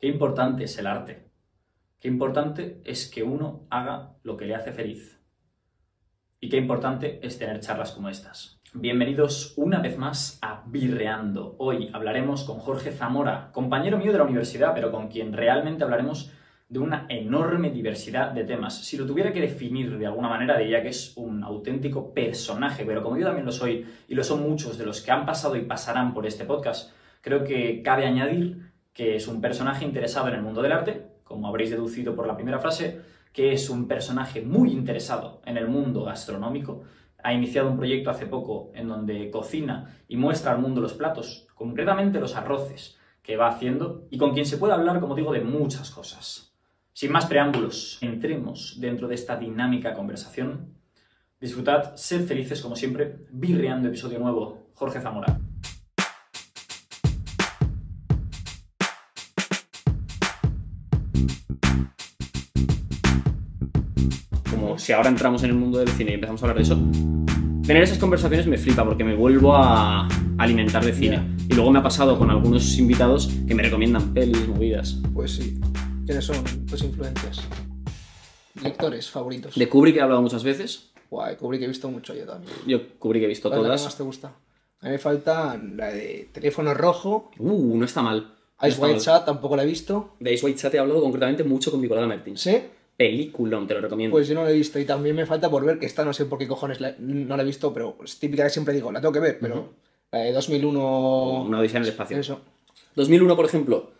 Qué importante es el arte. Qué importante es que uno haga lo que le hace feliz. Y qué importante es tener charlas como estas. Bienvenidos una vez más a Birreando. Hoy hablaremos con Jorge Zamora, compañero mío de la universidad, pero con quien realmente hablaremos de una enorme diversidad de temas. Si lo tuviera que definir de alguna manera, diría que es un auténtico personaje, pero como yo también lo soy, y lo son muchos de los que han pasado y pasarán por este podcast, creo que cabe añadir que es un personaje interesado en el mundo del arte, como habréis deducido por la primera frase, que es un personaje muy interesado en el mundo gastronómico. Ha iniciado un proyecto hace poco en donde cocina y muestra al mundo los platos, concretamente los arroces que va haciendo y con quien se puede hablar, como digo, de muchas cosas. Sin más preámbulos, entremos dentro de esta dinámica conversación. Disfrutad, sed felices como siempre, birreando episodio nuevo. Jorge Zamora. si ahora entramos en el mundo del cine y empezamos a hablar de eso, tener esas conversaciones me flipa porque me vuelvo a alimentar de cine. Y luego me ha pasado con algunos invitados que me recomiendan pelis, movidas. Pues sí, ¿quiénes son tus influencias? ¿Lectores favoritos? De Kubrick he hablado muchas veces. Guay, Kubrick he visto mucho yo también. Yo Kubrick he visto ¿Cuál todas. que más te gusta? A mí me falta la de Teléfono Rojo. Uh, no está mal. Ice White Chat tampoco la he visto. De Ice White Chat he hablado concretamente mucho con mi colega Martín. ¿Sí? película, te lo recomiendo. Pues yo no la he visto y también me falta por ver que esta, no sé por qué cojones no la he visto, pero es típica que siempre digo, la tengo que ver, pero 2001... Una odisea en el espacio. Eso. 2001, por ejemplo,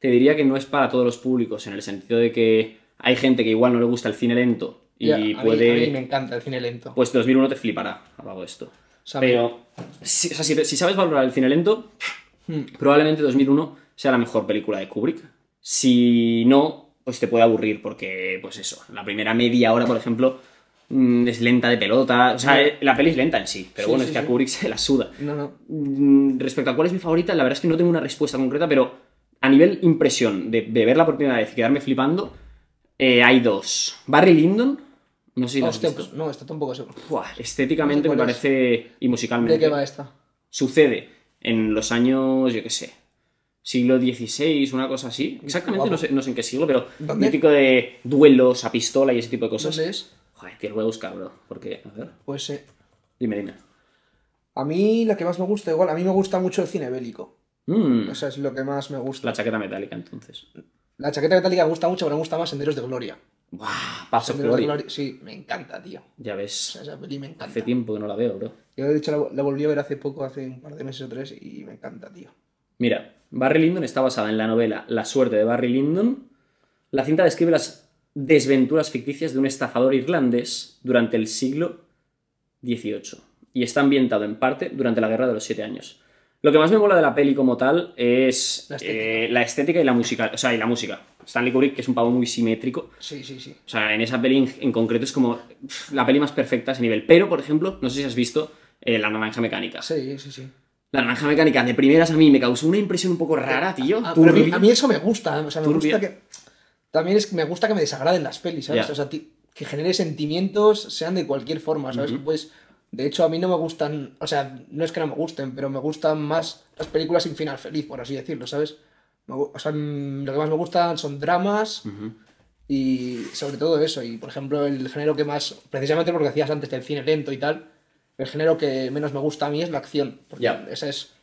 te diría que no es para todos los públicos, en el sentido de que hay gente que igual no le gusta el cine lento y puede... a mí me encanta el cine lento. Pues 2001 te flipará, hago esto. Pero si, si, sabes valorar el cine lento, hmm. probablemente 2001 sea la mejor película de Kubrick. Si no, pues te puede aburrir porque, pues eso, la primera media hora, por ejemplo, mm, es lenta de pelota. O sea, la peli es lenta en sí, pero bueno, es que a Kubrick se la suda. No, no. Mm, respecto a cuál es mi favorita, la verdad es que no tengo una respuesta concreta, pero a nivel impresión de, de la oportunidad de y quedarme flipando, eh, hay dos. Barry Lyndon. No sé si pues no, esta tampoco seguro. estéticamente me parece. y musicalmente. ¿De qué va esta? Sucede en los años, yo qué sé, siglo XVI, una cosa así. Exactamente, no sé, en qué siglo, pero ¿Dónde? mítico de duelos a pistola y ese tipo de cosas. es? Joder, que lo voy a buscar, bro. Porque, a ver. Pues eh, Dime, dime. A mí la que más me gusta, igual, a mí me gusta mucho el cine bélico. Mm. o sea, es lo que más me gusta. La chaqueta metálica, entonces. La chaqueta metálica me gusta mucho, pero me gusta más Senderos de Gloria. ¡Buah! Paso Senderos de Gloria. Sí, me encanta, tío. Ya ves. Hace tiempo que no la veo, bro. Yo, de hecho, la, la volví a ver hace poco, hace un par de meses o tres, y me encanta, tío. Mira, Barry Lyndon está basada en la novela La suerte de Barry Lyndon. La cinta describe las desventuras ficticias de un estafador irlandés durante el siglo XVIII y está ambientado en parte durante la Guerra de los Siete Años. Lo que más me mola de la peli como tal es eh, la estética, y la música. O sea, y la música. Stanley Kubrick, que es un pavo muy simétrico. Sí, sí, sí. O sea, en esa peli en, concreto es como la peli más perfecta a ese nivel. Pero, por ejemplo, no sé si has visto eh, La Naranja Mecánica. Sí, sí, sí. La naranja mecánica de primeras a mí me causó una impresión un poco rara, tío. a, mí, eso me gusta. O sea, me gusta que. También es, me gusta que me desagraden las pelis, ¿sabes? O sea, que genere sentimientos, sean de cualquier forma, ¿sabes? Pues. De hecho, a mí no me gustan. O sea, no es que no me gusten, pero me gustan más las películas sin final feliz, por así decirlo, ¿sabes? O sea, mm, lo que más me gustan son dramas. Y sobre todo eso, y por ejemplo el género que más, precisamente porque hacías antes del cine lento y tal, el género que menos me gusta a mí es la acción. Porque es.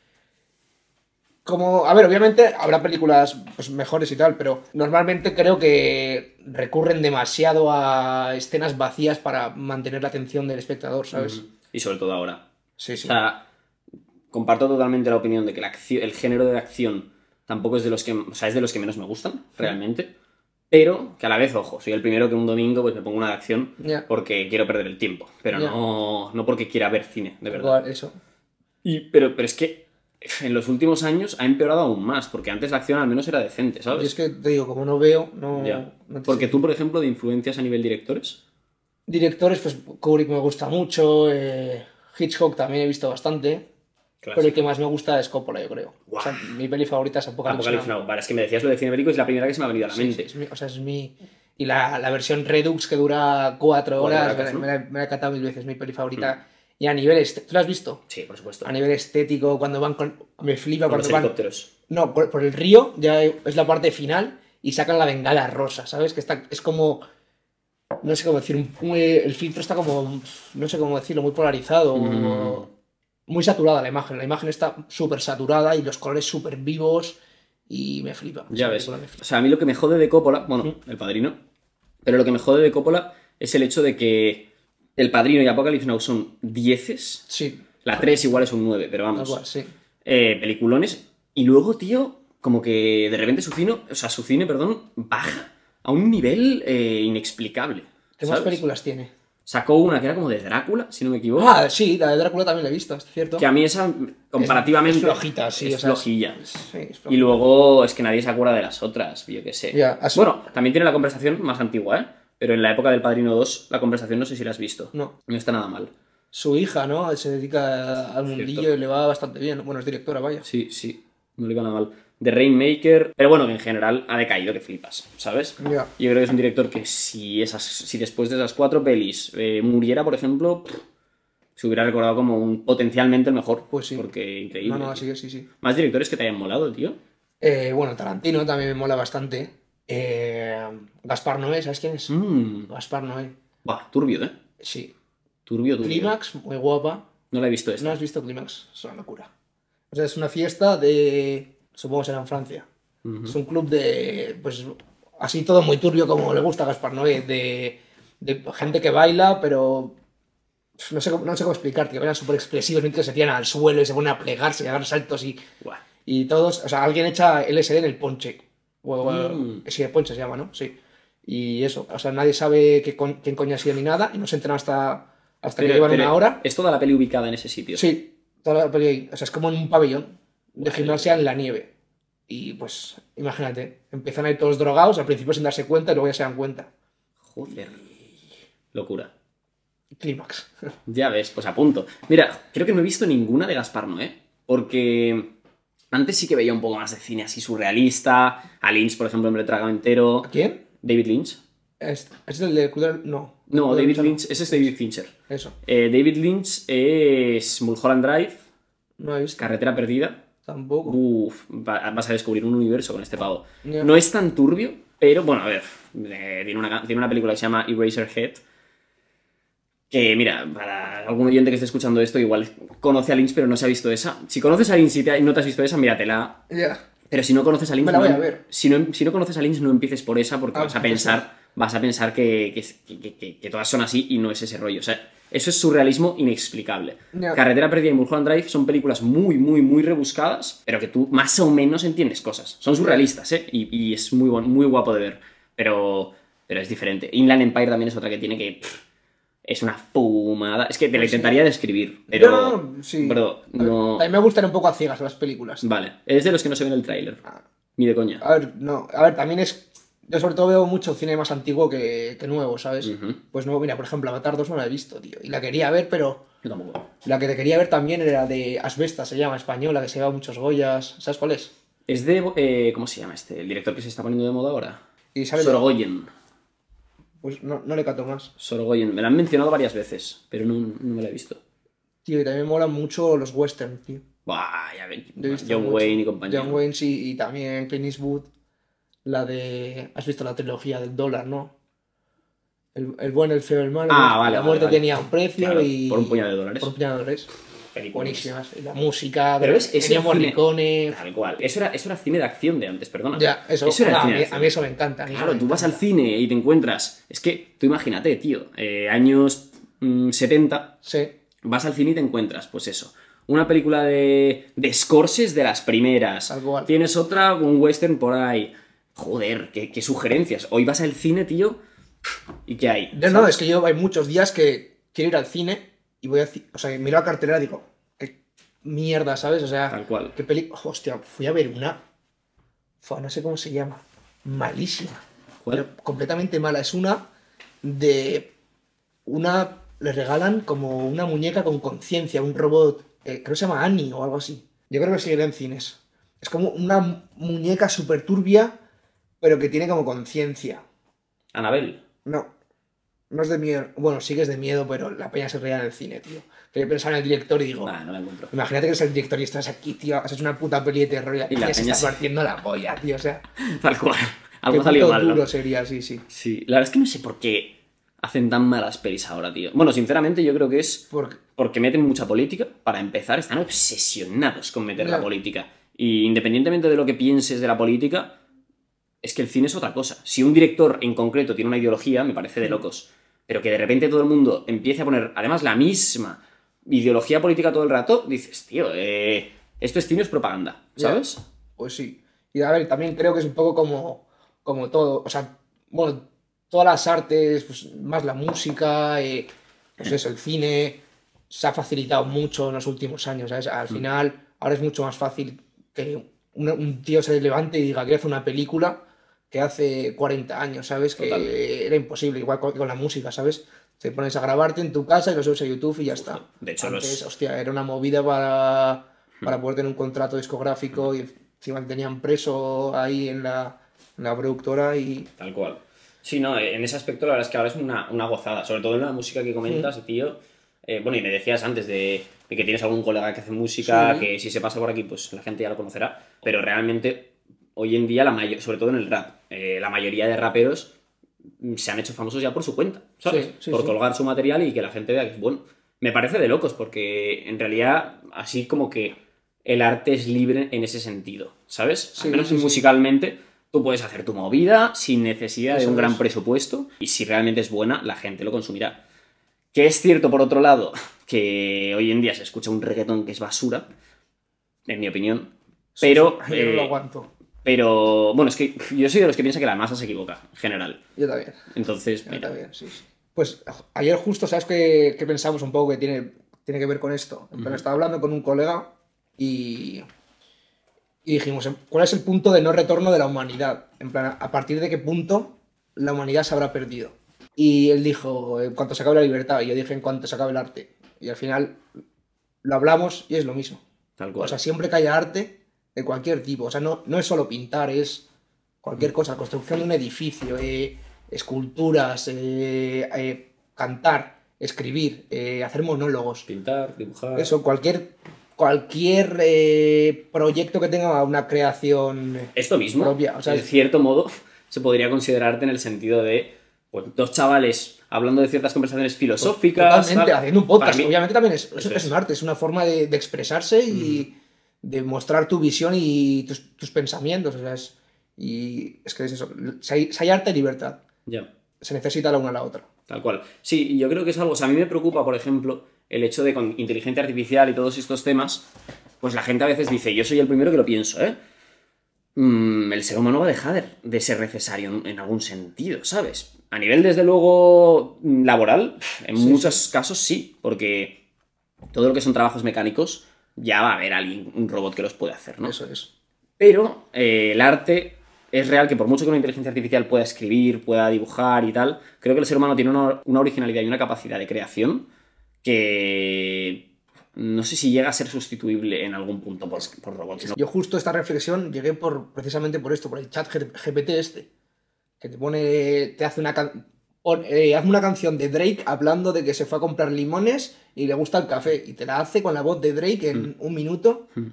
Como. A ver, obviamente habrá películas pues, mejores y tal, pero normalmente creo que recurren demasiado a escenas vacías para mantener la atención del espectador, ¿sabes? Y sobre todo ahora. Sí, sí. O sea, comparto totalmente la opinión de que el género de acción tampoco es de los que. O sea, es de los que menos me gustan, realmente pero que a la vez, ojo, soy el primero que un domingo pues me pongo una de acción porque quiero perder el tiempo, pero no, no porque quiera ver cine, de verdad. Igual, eso. Y, pero, pero es que en los últimos años ha empeorado aún más, porque antes la acción al menos era decente, ¿sabes? Y es que te digo, como no veo, no... porque tú, por ejemplo, de influencias a nivel directores. Directores, pues Kubrick me gusta mucho, eh, Hitchcock también he visto bastante. Pero el que más me gusta es Coppola, yo creo. mi peli favorita es Apocalypse, Apocalypse Now. es que me decías lo de cine y es la primera que se me ha venido a la mente. o sea, es mi... Y la, la versión Redux que dura cuatro horas, me, la, he catado mil veces, mi peli favorita. Mm. Y a nivel ¿tú lo has visto? Sí, por supuesto. A nivel estético, cuando van con... Me flipa cuando los van... helicópteros. No, por, el río, ya es la parte final, y sacan la bengala rosa, ¿sabes? Que está... Es como... No sé cómo decir, el filtro está como... No sé cómo decirlo, muy polarizado. Mm muy saturada la imagen. La imagen está súper saturada y los colores súper vivos y me flipa. Ya ves. O sea, a mí lo que me jode de Coppola, bueno, el padrino, pero lo que me jode de Coppola es el hecho de que el padrino y Apocalypse Now son dieces. Sí. La tres igual es un nueve, pero vamos. Igual, sí. Eh, peliculones. Y luego, tío, como que de repente su cine, o sea, su cine, perdón, baja a un nivel eh, inexplicable. ¿Qué más películas tiene? sacó una que era como de Drácula, si no me equivoco. Ah, sí, la de Drácula también la he visto, es cierto. Que a mí esa, comparativamente. Es, flojita, sí. Es o sea, flojilla. Y luego es que nadie se acuerda de las otras, yo qué sé. Bueno, también tiene la conversación más antigua, ¿eh? Pero en la época del Padrino 2, la conversación no sé si la has visto. No. No está nada mal. Su hija, ¿no? Se dedica al mundillo y le va bastante bien. Bueno, es directora, vaya. Sí, sí. No le va nada mal de Rainmaker. Pero bueno, que en general ha decaído que flipas, ¿sabes? Yo creo que es un director que si, esas, si después de esas cuatro pelis eh, muriera, por ejemplo, se hubiera recordado como un potencialmente el mejor. Pues sí. Porque increíble. No, no, sí, sí. ¿Más directores que te hayan molado, tío? Eh, bueno, Tarantino también me mola bastante. Eh, Gaspar Noé, ¿sabes quién es? Mm. Gaspar Noé. Buah, turbio, ¿eh? Sí. Turbio, turbio. Climax, muy guapa. No la he visto esta. No has visto Climax, es una locura. O sea, es una fiesta de supongo será en Francia. Es un club de, pues, así todo muy turbio como le gusta a Gaspar Noé, eh, de, de gente que baila, pero no pues, sé, no sé cómo explicarte, que eran súper expresivos mientras se tiran al suelo y se ponen a plegarse y a dar saltos y, y todos, o sea, alguien echa LSD en el ponche, o, mm. el ponche se llama, ¿no? Sí. Y eso, o sea, nadie sabe qué con, quién coño ha sido ni nada y no se entran hasta, hasta que llevan una hora. ¿Es toda la peli ubicada en ese sitio? Sí, toda la peli o sea, es como en un pabellón de gimnasia en la nieve. Y pues, imagínate, empiezan ahí todos drogados, al principio sin darse cuenta y luego ya se dan cuenta. Joder. Locura. Clímax. Ya ves, pues a punto. Mira, creo que no he visto ninguna de Gaspar Noé, porque antes sí que veía un poco más de cine así surrealista, a Lynch, por ejemplo, Hombre Tragado Entero. ¿A quién? David Lynch. ¿Es, ¿es el de No. No, David Lynch, ese es David Fincher. Eso. Eh, David Lynch es Mulholland Drive. No he visto. Carretera Perdida. Tampoco. vas a descubrir un universo con este pavo. No es tan turbio, pero bueno, a ver. Eh, tiene, una, película que se llama head Que mira, para algún oyente que esté escuchando esto, igual conoce a Lynch, pero no se ha visto esa. Si conoces a Lynch y, no te has visto esa, míratela. Ya. Pero si no conoces a Lynch. No, em- Si, no, em- si no conoces a Lynch, no empieces por esa porque ah, vas a pues pensar vas a pensar que, todas son así y no es ese rollo. O sea, eso es surrealismo inexplicable. Carretera Perdida y Mulholland Drive son películas muy, muy, muy rebuscadas, pero que tú más o menos entiendes cosas. Son surrealistas, ¿eh? Y, es muy, muy guapo de ver, pero, pero es diferente. Inland Empire también es otra que tiene que... es una fumada. Es que te la pues intentaría describir, pero. No, sí. Pero A mí me gustan un poco a ciegas las películas. Vale. Es de los que no se ven en el tráiler. Ah. Ni de coña. A ver, no. A ver, también es yo sobre todo veo mucho cine más antiguo que, nuevo, ¿sabes? Pues nuevo, mira, por ejemplo, Avatar 2 no la he visto, tío. Y la quería ver, pero... Yo tampoco. La que te quería ver también era de Asbesta, se llama, española, que se lleva muchos Goyas. ¿Sabes cuál es? Es de... Eh, ¿Cómo se llama este? El director que se está poniendo de moda ahora. ¿Y Pues no, no le cato más. Sorogoyen. Me la han mencionado varias veces, pero no, me la he visto. Tío, y también me molan mucho los western, tío. Buah, ya John Wayne y compañía. John Wayne, sí, y también Clint Eastwood. La de. ¿Has visto la trilogía del dólar, no? El, el bueno, el feo, el malo. Ah, vale, la muerte tenía un precio y. Por un puñado de dólares. Por un puñado de dólares. Buenísimas. La música, pero es eso Eso era, eso era cine de acción de antes, perdona. Ya, eso, era ah, a, mí, eso me encanta. Claro, tú vas al cine y te encuentras. Es que tú imagínate, tío, eh, años 70. Mm, sí. Vas al cine y te encuentras, pues eso. Una película de, de Scorsese de las primeras. Tienes otra, un western por ahí Joder, qué, sugerencias. Hoy vas al cine, tío. ¿Y qué hay? No, no, es que yo hay muchos días que quiero ir al cine y voy a. O sea, miro la cartelera y digo, qué mierda, ¿sabes? O sea, tal cual. ¿Qué película? hostia, fui a ver una. no sé cómo se llama. Malísima. Pero completamente mala. Es una de. Una. Le regalan como una muñeca con conciencia, un robot. Eh, creo que se llama Annie o algo así. Yo creo que seguirá en cines. Es como una muñeca súper turbia pero que tiene como conciencia. Anabel. No. No es de miedo. Bueno, sí que es de miedo, pero la peña se reía en el cine, tío. Que yo pensaba en el director y digo. no encuentro. Imagínate que eres el director y estás aquí, tío. Has una puta peli de terror y, y la peña está partiendo la polla, tío. O sea. Tal cual. Algo salió mal. ¿no? sería, sí, sí. Sí. La verdad es que no sé por qué hacen tan malas pelis ahora, tío. Bueno, sinceramente, yo creo que es porque meten mucha política. Para empezar, están obsesionados con meter la política. Y independientemente de lo que pienses de la política, es que el cine es otra cosa. Si un director en concreto tiene una ideología, me parece de locos. Pero que de repente todo el mundo empiece a poner, además, la misma ideología política todo el rato, dices, tío, eh, esto es cine, es propaganda, ¿sabes? Pues sí. Y a ver, también creo que es un poco como, como todo, o sea, bueno, todas las artes, pues, más la música, eh, pues eso, el cine, se ha facilitado mucho en los últimos años, Al mm. final, ahora es mucho más fácil que un, tío se levante y diga, que hace una película que hace 40 años, ¿sabes? Que era imposible, igual con, la música, ¿sabes? Te pones a grabarte en tu casa y lo subes a YouTube y ya está. De hecho, Antes, hostia, era una movida para, para poder tener un contrato discográfico y encima tenían preso ahí en la, en la productora y... Tal cual. Sí, no, en ese aspecto la verdad es que ahora es una, una gozada, sobre todo en la música que comentas, tío. Eh, bueno, y me decías antes de, que tienes algún colega que hace música, que si se pasa por aquí, pues la gente ya lo conocerá, pero realmente hoy en día, la sobre todo en el rap, eh, la mayoría de raperos se han hecho famosos ya por su cuenta, ¿sabes? por colgar su material y que la gente vea que es bueno. Me parece de locos, porque en realidad, así como que el arte es libre en ese sentido, ¿sabes? Al menos musicalmente. Tú puedes hacer tu movida sin necesidad de un gran presupuesto y si realmente es buena, la gente lo consumirá. Que es cierto, por otro lado, que hoy en día se escucha un reggaetón que es basura, en mi opinión. Pero. lo eh, aguanto. Pero bueno, es que yo soy de los que piensa que la masa se equivoca, en general. Yo también. Entonces, mira. sí, Pues ayer justo, ¿sabes qué, pensamos un poco que tiene, tiene que ver con esto? En plan, estaba hablando con un colega y, y dijimos, ¿cuál es el punto de no retorno de la humanidad? En plan, ¿a partir de qué punto la humanidad se habrá perdido? Y él dijo, en cuanto se acabe la libertad, y yo dije, en cuanto se acabe el arte. Y al final lo hablamos y es lo mismo. Tal cual. O sea, siempre que haya arte, de cualquier tipo. O sea, no, no es solo pintar, es cualquier cosa, construcción de un edificio, eh, esculturas, eh, eh, cantar, escribir, hacer monólogos. Pintar, dibujar. Eso, cualquier, cualquier proyecto que tenga una creación. Esto mismo, propia. O sea, en cierto modo, se podría considerarte en el sentido de pues, dos chavales hablando de ciertas conversaciones pues, filosóficas. haciendo un podcast. obviamente también es, un arte, es una forma de, expresarse y de mostrar tu visión y tus, pensamientos. O sea, es, y es que es eso, si hay, arte, y libertad. Ya. Se necesita la una a la otra. Tal cual. Sí, yo creo que es algo, o sea, a mí me preocupa, por ejemplo, el hecho de con inteligencia artificial y todos estos temas, pues la gente a veces dice, yo soy el primero que lo pienso, ¿eh? Mm, el ser humano va a dejar de, ser necesario en, algún sentido, ¿sabes? A nivel, desde luego, laboral, en muchos casos sí, porque todo lo que son trabajos mecánicos, ya va a haber alguien, un robot que los puede hacer, ¿no? Eso es. Pero eh, el arte es real que por mucho que una inteligencia artificial pueda escribir, pueda dibujar y tal, creo que el ser humano tiene una, originalidad y una capacidad de creación que no sé si llega a ser sustituible en algún punto por, robots. Yo justo esta reflexión llegué por precisamente por esto, por el chat GPT este, que te pone, te hace una, eh, hazme una canción de Drake hablando de que se fue a comprar limones y le gusta el café. Y te la hace con la voz de Drake en mm. un minuto. Mm.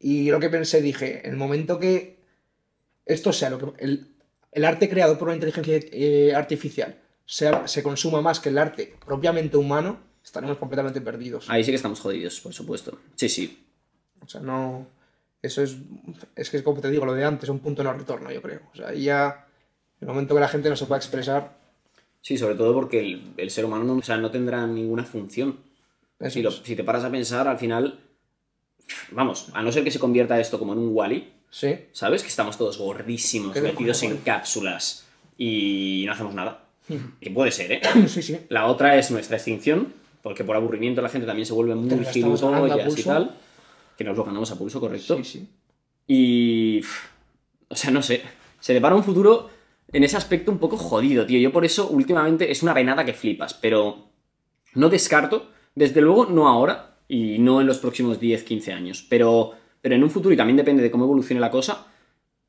Y lo que pensé, dije, el momento que esto sea lo que. El, arte creado por una inteligencia eh, artificial sea, se consuma más que el arte propiamente humano, estaremos completamente perdidos. Ahí sí que estamos jodidos, por supuesto. Sí, sí. O sea, no. Eso es. Es que es como te digo, lo de antes, un punto no retorno, yo creo. O sea, ya. El momento que la gente no se pueda expresar, Sí, sobre todo porque el, ser humano no, o sea, tendrá ninguna función. Si, si, te paras a pensar, al final, vamos, a no ser que se convierta esto como en un Wally, ¿Sí? ¿sabes? Que estamos todos gordísimos, metidos en cápsulas y no hacemos nada. que puede ser, ¿eh? La otra es nuestra extinción, porque por aburrimiento la gente también se vuelve muy gilipollas y tal. Que nos lo ganamos a pulso, correcto. Sí, sí. Y. O sea, no sé. Se depara un futuro en ese aspecto un poco jodido, tío. Yo por eso últimamente es una venada que flipas, pero no descarto, desde luego no ahora y no en los próximos 10, 15 años, pero, pero en un futuro y también depende de cómo evolucione la cosa,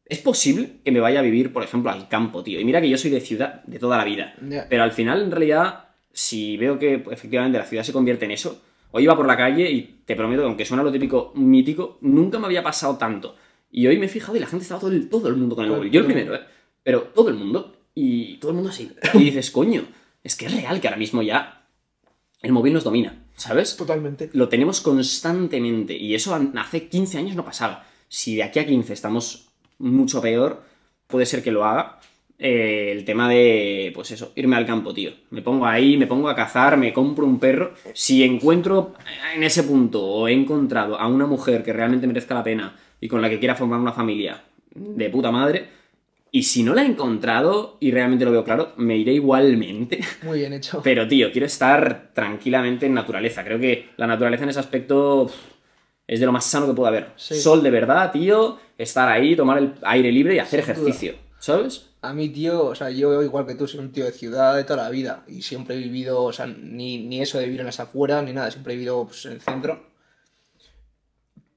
es posible que me vaya a vivir, por ejemplo, al campo, tío. Y mira que yo soy de ciudad de toda la vida, pero al final en realidad si veo que pues, efectivamente la ciudad se convierte en eso, hoy iba por la calle y te prometo aunque suena lo típico mítico, nunca me había pasado tanto. Y hoy me he fijado y la gente estaba todo todo el mundo con el móvil. Yo el primero, ¿eh? pero todo el mundo, y todo el mundo así. Y dices, coño, es que es real que ahora mismo ya el móvil nos domina, ¿sabes? Totalmente. Lo tenemos constantemente, y eso hace 15 años no pasaba. Si de aquí a 15 estamos mucho peor, puede ser que lo haga. Eh, el tema de, pues eso, irme al campo, tío. Me pongo ahí, me pongo a cazar, me compro un perro. Si encuentro eh, en ese punto o he encontrado a una mujer que realmente merezca la pena y con la que quiera formar una familia de puta madre, y si no la he encontrado y realmente lo veo claro, me iré igualmente. Muy bien hecho. Pero, tío, quiero estar tranquilamente en naturaleza. Creo que la naturaleza en ese aspecto es de lo más sano que pueda haber. Sol de verdad, tío, estar ahí, tomar el aire libre y hacer ejercicio, ¿sabes? A mí, tío, o sea, yo igual que tú soy un tío de ciudad de toda la vida y siempre he vivido, o sea, ni, eso de vivir en las afueras ni nada, siempre he vivido pues, en el centro.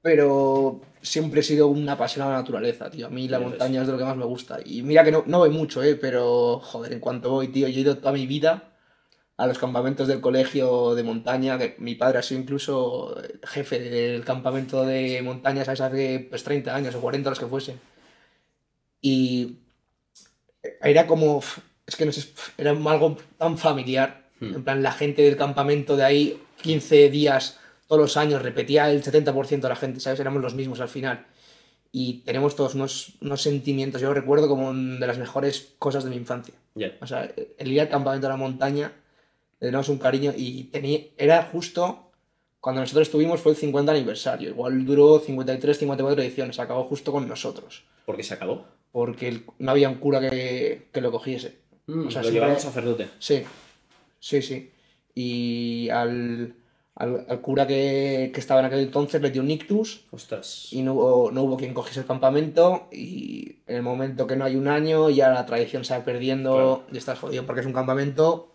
Pero siempre he sido un apasionado de la naturaleza, tío. A mí la montaña es de lo que más me gusta. Y mira que no, no voy mucho, ¿eh? Pero, joder, en cuanto voy, tío, yo he ido toda mi vida a los campamentos del colegio de montaña, mi padre ha sido incluso eh, jefe del campamento de montaña, ¿sabes? Hace pues 30 años o 40, los que fuesen. Y era como, es que no sé, era algo tan familiar. Hmm. En plan, la gente del campamento de ahí, 15 días todos los años, repetía el 70% de la gente, ¿sabes? Éramos los mismos al final. Y tenemos todos unos, sentimientos, yo recuerdo como de las mejores cosas de mi infancia. O sea, el ir al campamento a la montaña, le damos un cariño y tenía, era justo cuando nosotros estuvimos fue el 50 aniversario. Igual duró 53, 54 ediciones. Acabó justo con nosotros. ¿Por qué se acabó? Porque no había un cura que, que lo cogiese. Mm, o sea, lo llevaba un sacerdote. Sí, sí, sí. Y al, al, cura que, que, estaba en aquel entonces le dio un ictus. Y no hubo, no hubo quien cogiese el campamento. Y en el momento que no hay un año, ya la tradición se va perdiendo de y estás jodido porque es un campamento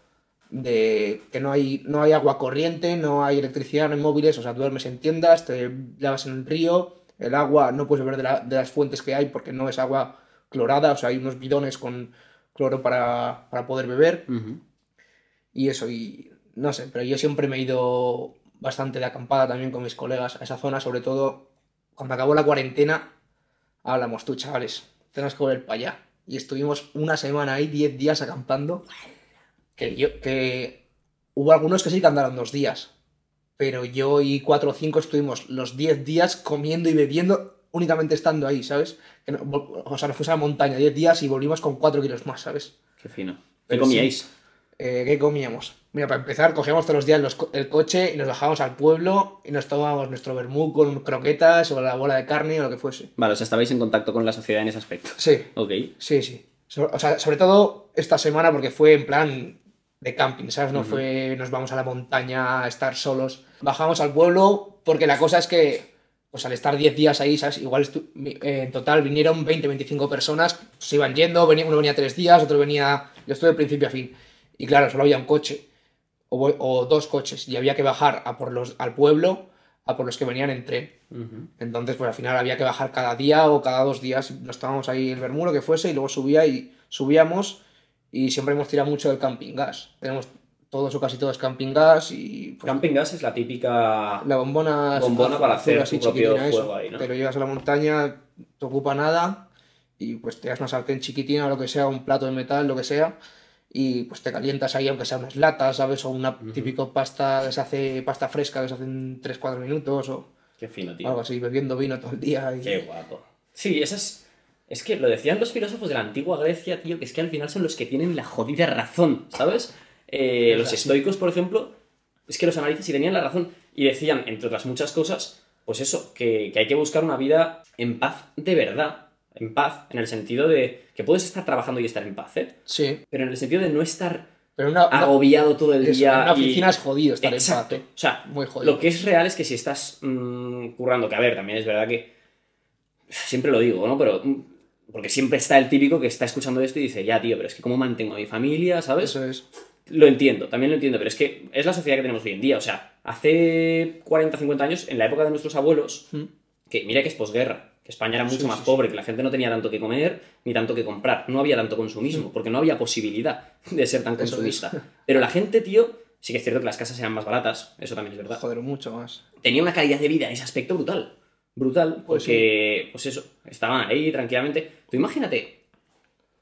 de que no hay, no hay agua corriente, no hay electricidad, no hay móviles, o sea, duermes en tiendas, te lavas en el río, el agua no puedes beber de, las fuentes que hay porque no es agua clorada, o sea, hay unos bidones con cloro para, para poder beber. Y eso, y no sé, pero yo siempre me he ido bastante de acampada también con mis colegas a esa zona, sobre todo cuando acabó la cuarentena, hablamos tú, chavales, tenemos que volver para allá. Y estuvimos una semana ahí, 10 días acampando, que, yo, que hubo algunos que sí que andaron dos días, pero yo y cuatro o cinco estuvimos los 10 días comiendo y bebiendo únicamente estando ahí, ¿sabes? o sea, nos fuimos a la montaña 10 días y volvimos con 4 kilos más, ¿sabes? Qué fino. ¿Qué comíais? Eh, ¿Qué comíamos? Mira, para empezar, cogíamos todos los días el coche y nos bajábamos al pueblo y nos tomábamos nuestro vermú con croquetas o la bola de carne o lo que fuese. Vale, o sea, estabais en contacto con la sociedad en ese aspecto. Sí. Ok. Sí, sí. o sea, sobre todo esta semana porque fue en plan de camping, ¿sabes? No fue nos vamos a la montaña a estar solos. Bajamos al pueblo porque la cosa es que, pues al estar 10 días ahí, ¿sabes? Igual eh, en total vinieron 20, 25 personas, se iban yendo, uno venía 3 días, otro venía... Yo estuve de principio a fin. Y claro, solo había un coche o, dos coches y había que bajar a por los, al pueblo a por los que venían en tren. Entonces, pues al final había que bajar cada día o cada dos días. Nos estábamos ahí el Bermudo que fuese y luego subía y subíamos y siempre hemos tirado mucho del camping gas. Tenemos todos o casi todos camping gas y... Pues, camping gas es la típica... La bombona... para hacer tu propio fuego ahí, ¿no? Pero llevas a la montaña, te ocupa nada y pues te das una sartén chiquitina o lo que sea, un plato de metal, lo que sea y pues te calientas ahí, aunque sea unas latas, ¿sabes? O una típica típico pasta que se hace, pasta fresca que se hace en 3-4 minutos o... Qué fino, tío. Algo así, bebiendo vino todo el día Qué guapo. Sí, eso es... Es que lo decían los filósofos de la antigua Grecia, tío, que es que al final son los que tienen la jodida razón, ¿sabes? Eh, los estoicos, por ejemplo, es que los analizas y tenían la razón. Y decían, entre otras muchas cosas, pues eso, que, que hay que buscar una vida en paz de verdad, en paz, en el sentido de que puedes estar trabajando y estar en paz, ¿eh? Sí. Pero en el sentido de no estar pero agobiado todo el día. En una oficina es jodido estar Exacto. en paz. ¿eh? O sea, Muy jodido. lo que es real es que si estás mm, currando, que a ver, también es verdad que siempre lo digo, ¿no? Pero mm, porque siempre está el típico que está escuchando esto y dice, ya, tío, pero es que cómo mantengo a mi familia, ¿sabes? Eso es. Lo entiendo, también lo entiendo, pero es que es la sociedad que tenemos hoy en día. O sea, hace 40, 50 años, en la época de nuestros abuelos, mm. que mira que es posguerra, España era mucho más pobre, que la gente no tenía tanto que comer ni tanto que comprar. No había tanto consumismo, mm. porque no había posibilidad de ser tan consumista. Pero la gente, tío, sí que es cierto que las casas eran más baratas, eso también es verdad. Joder, mucho más. Tenía una calidad de vida ese aspecto brutal. Brutal, pues porque, pues, eso, estaban ahí tranquilamente. Tú imagínate,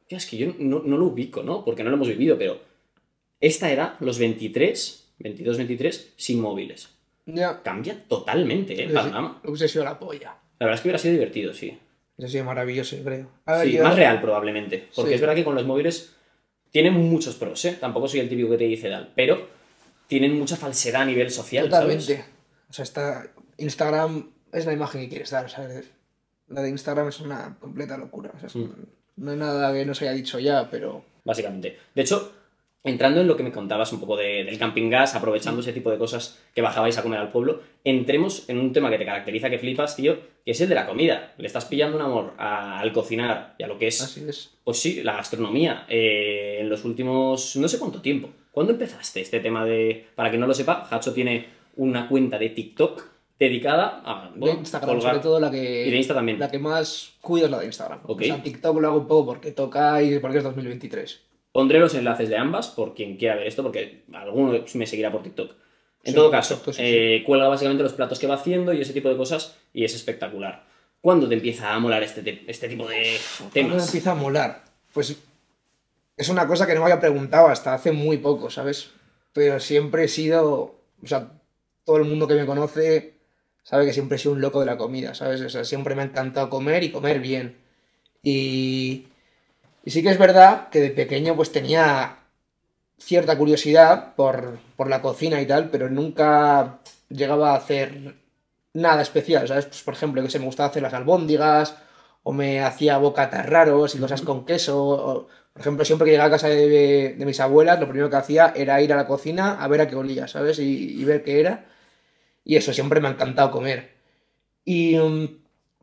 es que yo no, lo ubico, ¿no? Porque no lo hemos vivido, pero esta era los 23, 22, 23, sin móviles. Cambia totalmente ¿eh? Obsesión la polla. La verdad es que hubiera sido divertido, sí. Hubiera sido maravilloso, creo. sí, más real probablemente. Porque es verdad que con los móviles tienen muchos pros, ¿eh? Tampoco soy el típico que te dice tal, pero tienen mucha falsedad a nivel social, Totalmente. O sea, está... Instagram es la imagen que quieres dar, ¿sabes? La de Instagram es una completa locura. Mm. No hay nada que no se haya dicho ya, pero... Básicamente. De hecho, entrando en lo que me contabas un poco del camping gas, aprovechando ese tipo de cosas que bajabais a comer al pueblo, entremos en un tema que te caracteriza, que flipas, tío, que es el de la comida. Le estás pillando un amor al cocinar y a lo que es, Así es. Pues sí, la gastronomía eh, en los últimos no sé cuánto tiempo. ¿Cuándo empezaste este tema de, para que no lo sepa, Hacho tiene una cuenta de TikTok dedicada a bueno, de Instagram, sobre todo la que la que más cuido es la de Instagram. O sea, TikTok lo hago un poco porque toca y porque es 2023. Pondré los enlaces de ambas por quien quiera ver esto, porque alguno me seguirá por TikTok. En todo caso, eh, cuelga básicamente los platos que va haciendo y ese tipo de cosas, y es espectacular. ¿Cuándo te empieza a molar este, este tipo de temas? ¿Cuándo empieza a molar? Pues es una cosa que no me había preguntado hasta hace muy poco, ¿sabes? Pero siempre he sido, o sea, todo el mundo que me conoce sabe que siempre he sido un loco de la comida, ¿sabes? O sea, siempre me ha encantado comer y comer bien. Y y sí que es verdad que de pequeño pues tenía cierta curiosidad por, la cocina y tal, pero nunca llegaba a hacer nada especial, ¿sabes? Pues, por ejemplo, que se me gustaba hacer las albóndigas, o me hacía bocatas raros y cosas con queso. por ejemplo, siempre que llegaba a casa de, mis abuelas, lo primero que hacía era ir a la cocina a ver a qué olía, ¿sabes? Y, y ver qué era. Y eso siempre me ha encantado comer. Y mm,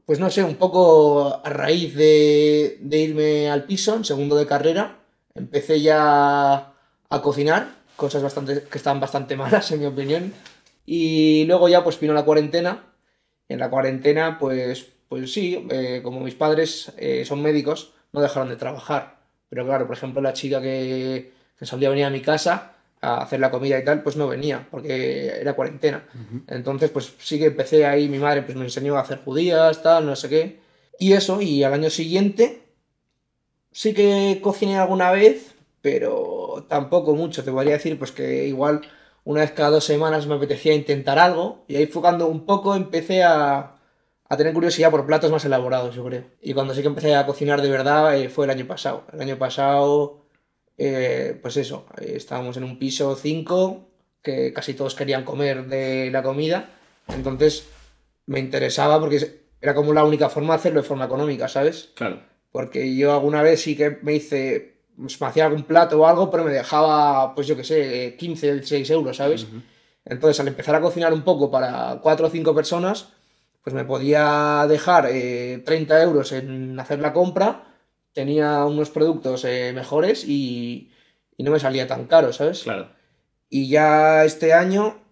pues no sé, un poco a raíz de, irme al piso, en segundo de carrera, empecé ya a cocinar, cosas bastante, que estaban bastante malas en mi opinión. Y luego ya pues vino la cuarentena. En la cuarentena pues, pues sí, eh, como mis padres eh, son médicos, no dejaron de trabajar. Pero claro, por ejemplo, la chica que, que solía venir a mi casa, hacer la comida y tal, pues no venía, porque era cuarentena. Entonces, pues sí que empecé ahí, mi madre pues me enseñó a hacer judías, tal, no sé qué. Y eso, y al año siguiente sí que cociné alguna vez, pero tampoco mucho. Te podría decir pues que igual una vez cada dos semanas me apetecía intentar algo, y ahí focando un poco empecé a, tener curiosidad por platos más elaborados, yo creo. Y cuando sí que empecé a cocinar de verdad eh, fue el año pasado. El año pasado eh, pues eso, eh, estábamos en un piso 5, que casi todos querían comer de la comida, entonces me interesaba porque era como la única forma de hacerlo de forma económica, ¿sabes? Claro. Porque yo alguna vez sí que me hice, pues, me hacía algún plato o algo, pero me dejaba, pues yo qué sé, 15, 16 euros, ¿sabes? Entonces al empezar a cocinar un poco para 4 o 5 personas, pues me podía dejar 30 eh, euros en hacer la compra tenía unos productos eh, mejores y, no me salía tan caro, ¿sabes? Claro. Y ya este año,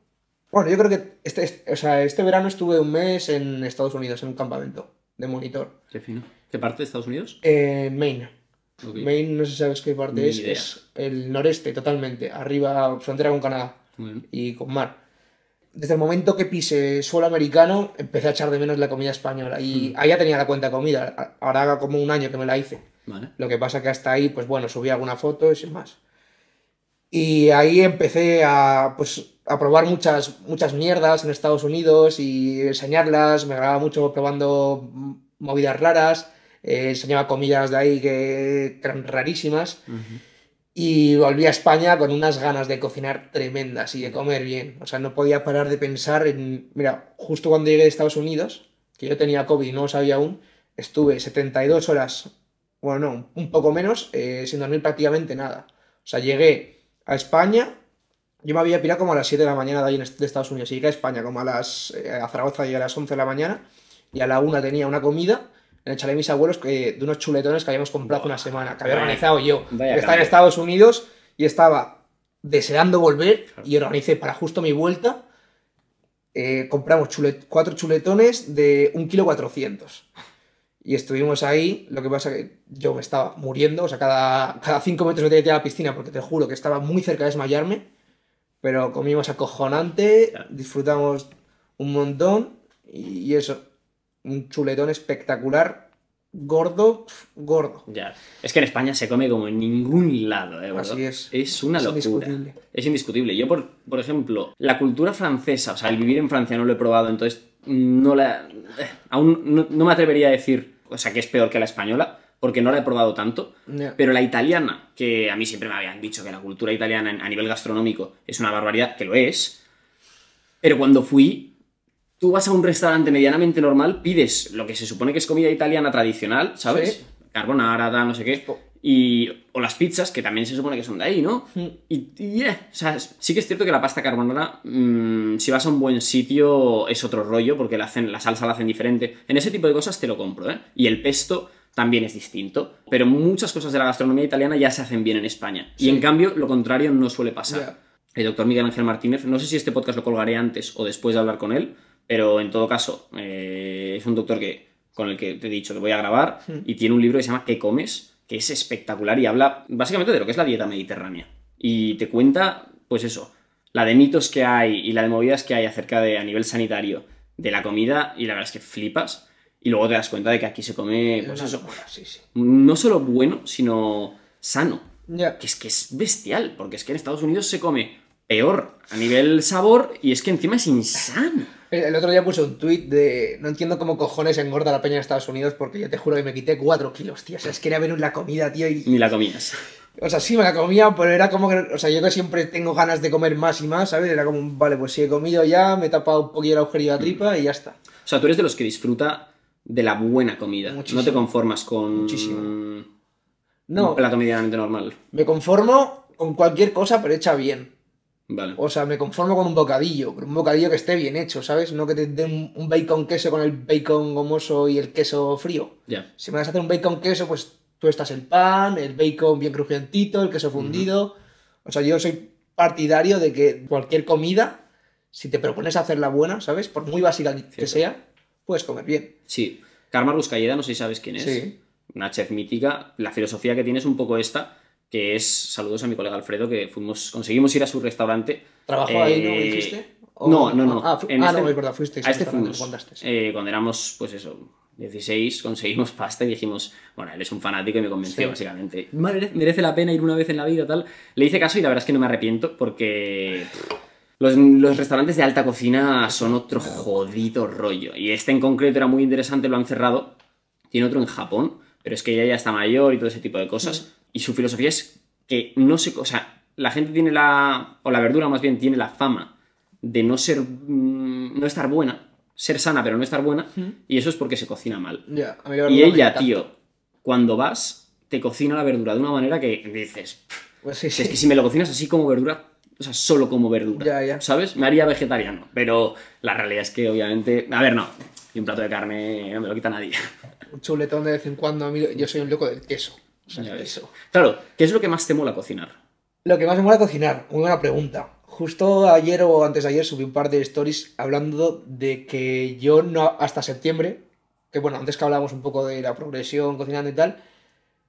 bueno, yo creo que este, este, o sea, este verano estuve un mes en Estados Unidos, en un campamento de monitor. Qué fino. ¿Qué parte de Estados Unidos? Eh, Maine. Maine, no sé si sabes qué parte es, es el noreste totalmente, arriba, frontera con Canadá y con mar desde el momento que pise suelo americano, empecé a echar de menos la comida española. Y hmm. allá tenía la cuenta de comida. Ahora como un año que me la hice. Lo que pasa que hasta ahí, pues bueno, subí alguna foto y sin más. Y ahí empecé a, pues, a probar muchas, muchas mierdas en Estados Unidos y enseñarlas. Me grababa mucho probando movidas raras. Eh, enseñaba comillas de ahí que eran rarísimas. Y volví a España con unas ganas de cocinar tremendas y de comer bien. O sea, no podía parar de pensar en. Mira, justo cuando llegué de Estados Unidos, que yo tenía COVID y no lo sabía aún, estuve 72 horas bueno, no, un poco menos, eh, sin dormir prácticamente nada. O sea, llegué a España, yo me había pirado como a las 7 de la mañana de ahí de Estados Unidos, y llegué a España como a las, eh, a Zaragoza llegué a las 11 de la mañana, y a la 1 tenía una comida en el chalet de mis abuelos que, eh, de unos chuletones que habíamos comprado una semana, que había organizado yo, que estaba en Estados Unidos, y estaba deseando volver, y organizé para justo mi vuelta, compramos cuatro chuletones de un kilo y estuvimos ahí, lo que pasa que yo me estaba muriendo, o sea, cada, cada cinco metros me tenía que ir a la piscina porque te juro que estaba muy cerca de desmayarme, pero comimos acojonante, disfrutamos un montón y, eso, un chuletón espectacular, gordo, gordo. Ya, es que en España se come como en ningún lado, ¿eh? Así es. Es una es locura. Indiscutible. Es indiscutible. Yo, por, por ejemplo, la cultura francesa, o sea, el vivir en Francia no lo he probado, entonces mm, no la... Eh, aún no me atrevería a decir o sea, que es peor que la española, porque no la he probado tanto, pero la italiana, que a mí siempre me habían dicho que la cultura italiana a nivel gastronómico es una barbaridad, que lo es, pero cuando fui, tú vas a un restaurante medianamente normal, pides lo que se supone que es comida italiana tradicional, ¿sabes? Carbonara, da, no sé qué y, o las pizzas, que también se supone que son de ahí, ¿no? Mm. Y, eh, sí que es cierto que la pasta carbonara, mm, si vas a un buen sitio, es otro rollo, porque la, hacen, la salsa la hacen diferente. En ese tipo de cosas te lo compro, ¿eh? Y el pesto también es distinto. Pero muchas cosas de la gastronomía italiana ya se hacen bien en España. Y en cambio, lo contrario no suele pasar. El doctor Miguel Ángel Martínez, no sé si este podcast lo colgaré antes o después de hablar con él, pero en todo caso, eh, es un doctor que, con el que te he dicho que voy a grabar mm. y tiene un libro que se llama ¿Qué comes? que es espectacular y habla básicamente de lo que es la dieta mediterránea. Y te cuenta, pues eso, la de mitos que hay y la de movidas que hay acerca de a nivel sanitario de la comida y la verdad es que flipas. Y luego te das cuenta de que aquí se come, pues eso, no solo bueno, sino sano. Que es que es bestial, porque es que en Estados Unidos se come peor a nivel sabor y es que encima es insano. Eh, el otro día puse un tweet de no entiendo cómo cojones engorda la peña en Estados Unidos porque yo te juro que me quité 4 kilos, tío. O sea, es que era ver la comida, tío. Ni la comías. O sea, sí me la comía, pero era como que. O sea, yo que siempre tengo ganas de comer más y más, ¿sabes? Era como, vale, pues si he comido ya, me he tapado un poquillo el agujero de la tripa y ya está. O sea, tú eres de los que disfruta de la buena comida. Muchísimo. No te conformas con. Muchísimo. No. la plato medianamente normal. Me conformo con cualquier cosa, pero hecha bien. O sea, me conformo con un bocadillo, un bocadillo que esté bien hecho, ¿sabes? No que te den un bacon queso con el bacon gomoso y el queso frío. Ya. Si me vas a hacer un bacon queso, pues tú estás el pan, el bacon bien crujientito, el queso fundido. O sea, yo soy partidario de que cualquier comida, si te propones hacerla buena, ¿sabes? Por muy básica que sea, puedes comer bien. Sí. Karma Ruscalleda, no sé si sabes quién es. Sí. Una chef mítica. La filosofía que tiene es un poco esta que es, saludos a mi colega Alfredo, que fuimos, conseguimos ir a su restaurante. ¿Trabajó ahí, no dijiste? Eh, no, no, no. Ah, ah este no, verdad, fuiste. A este eh, cuando éramos, pues eso, 16, conseguimos pasta y dijimos, bueno, él es un fanático y me convenció, básicamente. Merece la pena ir una vez en la vida, tal. Le hice caso y la verdad es que no me arrepiento porque... Los, los, restaurantes de alta cocina son otro jodido rollo. Y este en concreto era muy interesante, lo han cerrado. Tiene otro en Japón, pero es que ella ya está mayor y todo ese tipo de cosas. Mm. Y su filosofía es que no se... O sea, la gente tiene la... o la verdura más bien tiene la fama de no ser... Mm, no estar buena, ser sana pero no estar buena, y eso es porque se cocina mal. y ella, tío, cuando vas, te cocina la verdura de una manera que dices... Pues Es que si me lo cocinas así como verdura, o sea, solo como verdura. ¿Sabes? Me haría vegetariano. Pero la realidad es que, obviamente. A ver, no. Y un plato de carne no me lo quita nadie. Un chuletón de vez en cuando. yo soy un loco del queso eso. Claro, ¿qué es lo que más te mola cocinar? Lo que más me mola cocinar, muy buena pregunta. Justo ayer o antes de ayer subí un par de stories hablando de que yo no hasta septiembre, que bueno, antes que hablábamos un poco de la progresión cocinando y tal,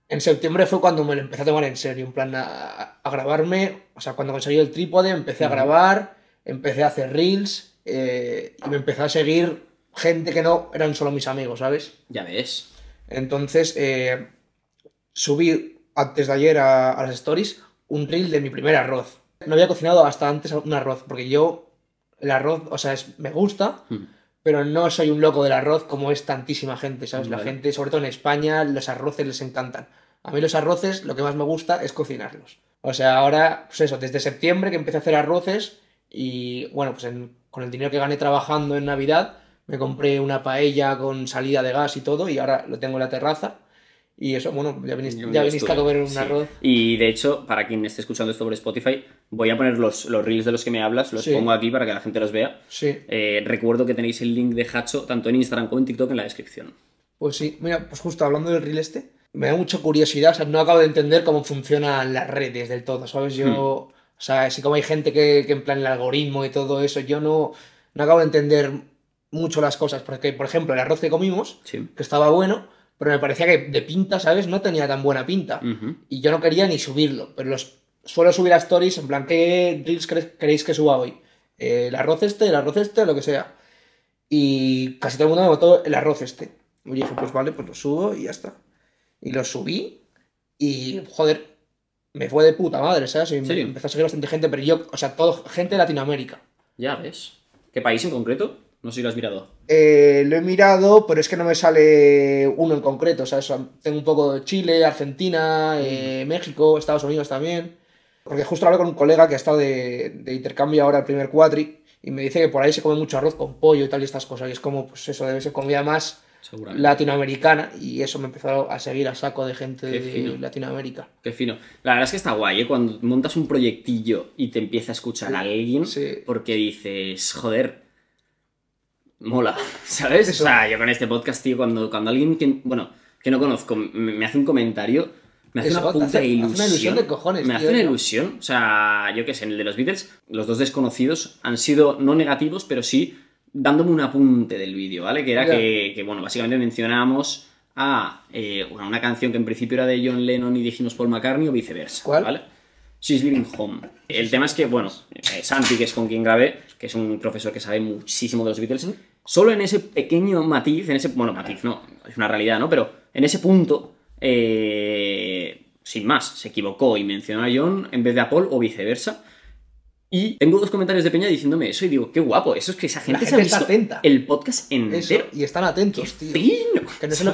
en septiembre fue cuando me lo empecé a tomar en serio, en plan a, grabarme, o sea, cuando conseguí el trípode empecé a grabar, empecé a hacer reels eh, y me empecé a seguir gente que no eran solo mis amigos, ¿sabes? Ya ves. Entonces, eh, subí antes de ayer a, las stories un reel de mi primer arroz. No había cocinado hasta antes un arroz, porque yo el arroz, o sea, es, me gusta, hmm. pero no soy un loco del arroz como es tantísima gente, ¿sabes? La gente, sobre todo en España, los arroces les encantan. A mí los arroces, lo que más me gusta es cocinarlos. O sea, ahora, pues eso, desde septiembre que empecé a hacer arroces y, bueno, pues con el dinero que gané trabajando en Navidad, me compré una paella con salida de gas y todo y ahora lo tengo en la terraza y eso, bueno, ya viniste ya a comer un arroz. Y de hecho, para quien esté escuchando esto por Spotify, voy a poner los, los reels de los que me hablas, los pongo aquí para que la gente los vea. Sí. Eh, recuerdo que tenéis el link de Hacho tanto en Instagram como en TikTok en la descripción. Pues sí, mira, pues justo hablando del reel este, me da mucha curiosidad, o sea, no acabo de entender cómo funcionan las redes del todo, ¿sabes? Yo, hmm. o sea, así como hay gente que, que, en plan el algoritmo y todo eso, yo no, no acabo de entender mucho las cosas, porque, por ejemplo, el arroz que comimos, que estaba bueno, pero me parecía que de pinta, ¿sabes? No tenía tan buena pinta. Y yo no quería ni subirlo, pero los suelo subir a stories en plan, ¿qué drills queréis que suba hoy? Eh, el arroz este, el arroz este, lo que sea. Y casi todo el mundo me votó el arroz este. Y dije, pues vale, pues lo subo y ya está. Y lo subí y, joder, me fue de puta madre, ¿sabes? empezó a seguir bastante gente, pero yo, o sea, todo, gente de Latinoamérica. Ya ves. ¿Qué país en concreto? No sé si lo has mirado. Eh, lo he mirado, pero es que no me sale uno en concreto. O sea, Tengo un poco de Chile, Argentina, mm. eh, México, Estados Unidos también. Porque justo hablé con un colega que ha estado de, intercambio ahora el primer cuatri y me dice que por ahí se come mucho arroz con pollo y tal y estas cosas. Y es como, pues eso debe ser comida más latinoamericana y eso me empezó a seguir a saco de gente de Latinoamérica. Qué fino. La verdad es que está guay, ¿eh? Cuando montas un proyectillo y te empieza a escuchar a alguien, porque dices, joder, mola, ¿sabes? O sea, yo con este podcast, tío, cuando, cuando alguien, que, bueno, que no conozco, me, hace un comentario, me hace una punta de ilusión. Hace una ilusión de cojones, Me hace una ilusión, o sea, yo qué sé, en el de los Beatles, los dos desconocidos han sido no negativos, pero sí dándome un apunte del vídeo, ¿vale? Que era que, bueno, básicamente mencionábamos a eh, una, canción que en principio era de John Lennon y dijimos Paul McCartney o viceversa, ¿Cuál? ¿vale? She's Living Home. El tema es que, bueno, eh, Santi, que es con quien grabé, que es un profesor que sabe muchísimo de los Beatles, solo en ese pequeño matiz, en ese, bueno, matiz no, es una realidad, ¿no? Pero en ese punto, eh, sin más, se equivocó y mencionó a John en vez de a Paul o viceversa. Y tengo dos comentarios de Peña diciéndome eso y digo, qué guapo, eso es que esa gente, está atenta. el podcast entero. Eso, y están atentos, tío.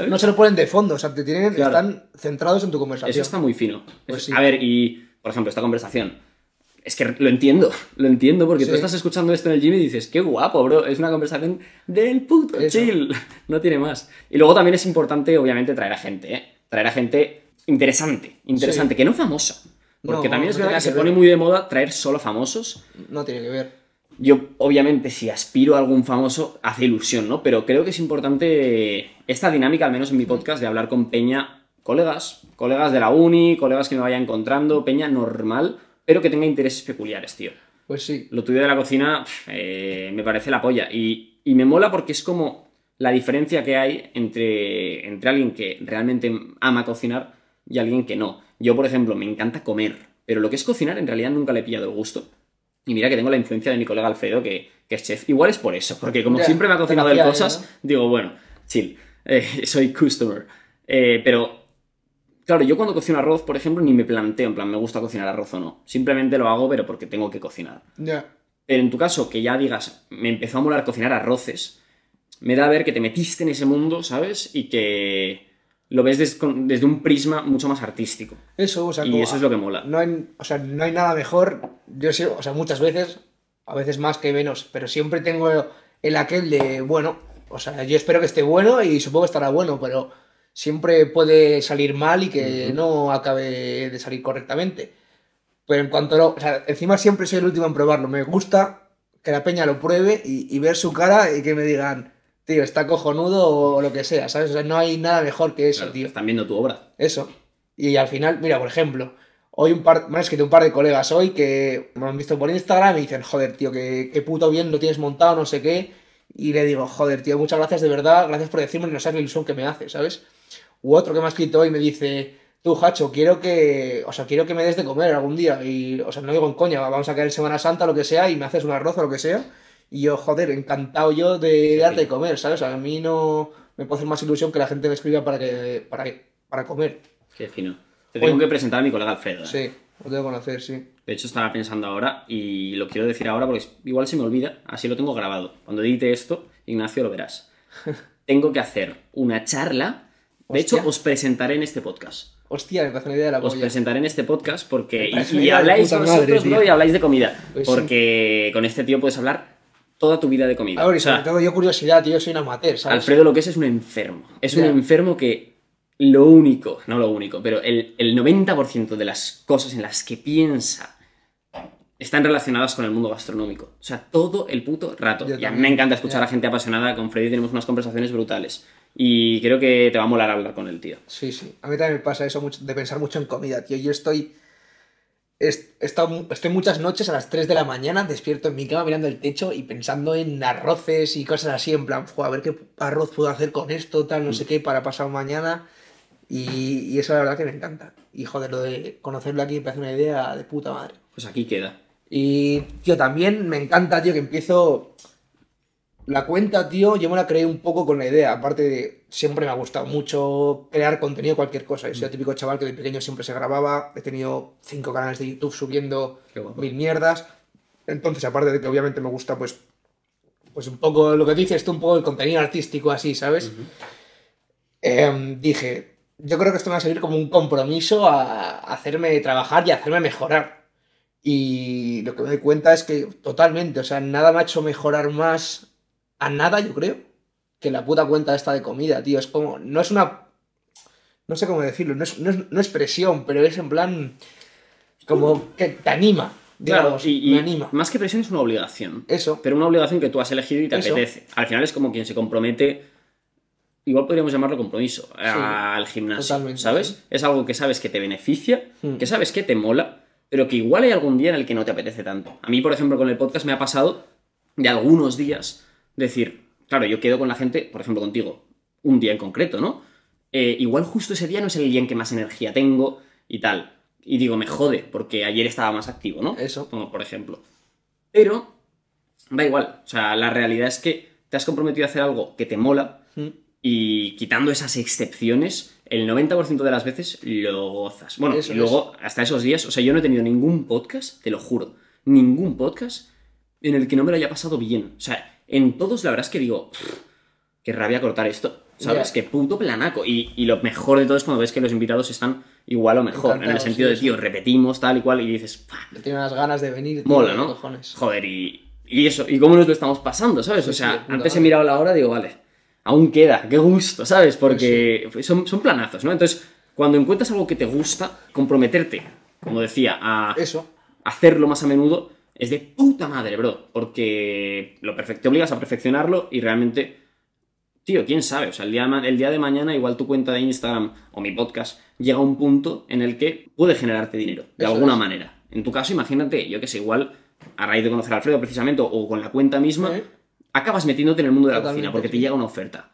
no se, lo, ponen de fondo, o sea, están centrados en tu conversación. Eso está muy fino. Pues a ver, y por ejemplo, esta conversación es que lo entiendo, lo entiendo, porque tú estás escuchando esto en el gym y dices, qué guapo, bro, es una conversación del puto chill, no tiene más. Y luego también es importante, obviamente, traer a gente, ¿eh? traer a gente interesante, interesante, que no famosa. Porque también se pone muy de moda traer solo famosos. No tiene que ver. Yo, obviamente, si aspiro a algún famoso, hace ilusión, ¿no? Pero creo que es importante esta dinámica, al menos en mi podcast, de hablar con Peña, colegas, colegas de la uni, colegas que me vaya encontrando, Peña normal, pero que tenga intereses peculiares, tío. Pues sí. Lo tuyo de la cocina eh, me parece la polla. Y, y, me mola porque es como la diferencia que hay entre, entre alguien que realmente ama cocinar y alguien que no. Yo, por ejemplo, me encanta comer, pero lo que es cocinar en realidad nunca le he pillado el gusto. Y mira que tengo la influencia de mi colega Alfredo, que, que es chef. Igual es por eso, porque como siempre me ha cocinado el cosas, digo, bueno, chill, eh, soy customer. Eh, pero Claro, yo cuando cocino arroz, por ejemplo, ni me planteo, en plan, me gusta cocinar arroz o no. Simplemente lo hago, pero porque tengo que cocinar. Ya. Pero en tu caso, que ya digas, me empezó a molar cocinar arroces, me da a ver que te metiste en ese mundo, ¿sabes? Y que lo ves desde un prisma mucho más artístico. Eso, o sea, y eso es lo que mola. No hay, o sea, no hay nada mejor. Yo sé, o sea, muchas veces, a veces más que menos, pero siempre tengo el aquel de, bueno, o sea, yo espero que esté bueno y supongo que estará bueno, pero siempre puede salir mal y que no acabe de salir correctamente. Pero en cuanto O sea, encima siempre soy el último en probarlo. Me gusta que la peña lo pruebe y, ver su cara y que me digan, tío, está cojonudo o lo que sea, ¿sabes? O sea, no hay nada mejor que eso, tío. Están viendo tu obra. Eso. Y al final, mira, por ejemplo, hoy un par, me que escrito un par de colegas hoy que me han visto por Instagram y dicen, joder, tío, qué, qué puto bien lo tienes montado, no sé qué y le digo, joder, tío, muchas gracias de verdad, gracias por decirme y no sabes la ilusión que me hace, ¿sabes? U otro que me ha escrito hoy me dice, tú, Hacho, quiero que, o sea, quiero que me des de comer algún día. Y, o sea, no digo en coña, vamos a caer Semana Santa, lo que sea, y me haces un arroz o lo que sea. Y yo, joder, encantado yo de darte de comer, ¿sabes? A mí no me puedo hacer más ilusión que la gente me escriba para que, para, para comer. Qué fino. Te tengo que presentar a mi colega Alfredo. ¿eh? Sí. Lo tengo que conocer, sí. De hecho, estaba pensando ahora y lo quiero decir ahora porque igual se me olvida, así lo tengo grabado. Cuando edite esto, Ignacio, lo verás. tengo que hacer una charla. De hecho, os presentaré en este podcast. Hostia, me una idea de la Os presentaré en este podcast porque. Y, habláis vosotros, ¿no? Y habláis de comida. Pues porque con este tío puedes hablar toda tu vida de comida. Ahora, y sobre todo yo curiosidad, yo soy un amateur, ¿sabes? Alfredo lo que es es un enfermo. Es un enfermo que lo único, no lo único, pero el, 90% de las cosas en las que piensa están relacionadas con el mundo gastronómico. O sea, todo el puto rato. y a mí me encanta escuchar a gente apasionada. Con Freddy tenemos unas conversaciones brutales. Y creo que te va a molar hablar con el tío. Sí, sí. A mí también me pasa eso de pensar mucho en comida, tío. Yo estoy... Estado, estoy muchas noches a las 3 de la mañana despierto en mi cama mirando el techo y pensando en arroces y cosas así, en plan, a ver qué arroz puedo hacer con esto, tal, no mm. sé qué, para pasar mañana. Y, eso la verdad que me encanta. Y joder, lo de conocerlo aquí me parece una idea de puta madre. Pues aquí queda. Y, tío, también me encanta, tío, que empiezo... La cuenta, tío, yo me la creé un poco con la idea. Aparte de, siempre me ha gustado mucho crear contenido, cualquier cosa. Yo soy el típico chaval que de pequeño siempre se grababa. He tenido cinco canales de YouTube subiendo mil mierdas. Entonces, aparte de que obviamente me gusta, pues, pues un poco lo que dices tú, un poco el contenido artístico así, ¿sabes? Em, dije, yo creo que esto me va a servir como un compromiso a hacerme trabajar y hacerme mejorar. Y lo que me doy cuenta es que totalmente, o sea, nada me ha hecho mejorar más a nada, yo creo, que la puta cuenta esta de comida, tío. Es como, no es una... No sé cómo decirlo, no es, no es, presión, pero es en plan... Como que te anima, Digamos, claro, y, me anima. Más que presión es una obligación. Eso. Pero una obligación que tú has elegido y te apetece. Al final es como quien se compromete igual podríamos llamarlo compromiso, al gimnasio, ¿sabes? Es algo que sabes que te beneficia, hmm. que sabes que te mola, pero que igual hay algún día en el que no te apetece tanto. A mí, por ejemplo, con el podcast me ha pasado de algunos días decir, claro, yo quedo con la gente, por ejemplo, contigo, un día en concreto, ¿no? Eh, igual justo ese día no es el día en que más energía tengo y tal. Y digo, me jode, porque ayer estaba más activo, ¿no? Eso. Como por ejemplo. Pero, da igual. O sea, la realidad es que te has comprometido a hacer algo que te mola, hmm y quitando esas excepciones, el 90% de las veces lo gozas. Bueno, luego, hasta esos días, o sea, yo no he tenido ningún podcast, te lo juro, ningún podcast en el que no me lo haya pasado bien. O sea, en todos la verdad es que digo, qué rabia cortar esto. ¿Sabes? Qué puto planaco. Y, lo mejor de todo es cuando ves que los invitados están igual o mejor. en el sentido de, tío, repetimos tal y cual y dices, no tiene unas ganas de venir. Tío, Mola, ¿no? Joder, y, y eso, y cómo nos lo estamos pasando, ¿sabes? o sea, antes he mirado la hora y digo, vale aún queda, qué gusto, ¿sabes? Porque son, son, planazos, ¿no? Entonces, cuando encuentras algo que te gusta, comprometerte, como decía, a hacerlo más a menudo, es de puta madre, bro. Porque lo perfecto, te obligas a perfeccionarlo y realmente, tío, quién sabe, o sea, el día, el día de mañana, igual tu cuenta de Instagram o mi podcast llega a un punto en el que puede generarte dinero, de alguna manera. En tu caso, imagínate, yo que sé, igual a raíz de conocer a Alfredo precisamente, o con la cuenta misma, acabas metiéndote en el mundo de la cocina porque te llega una oferta.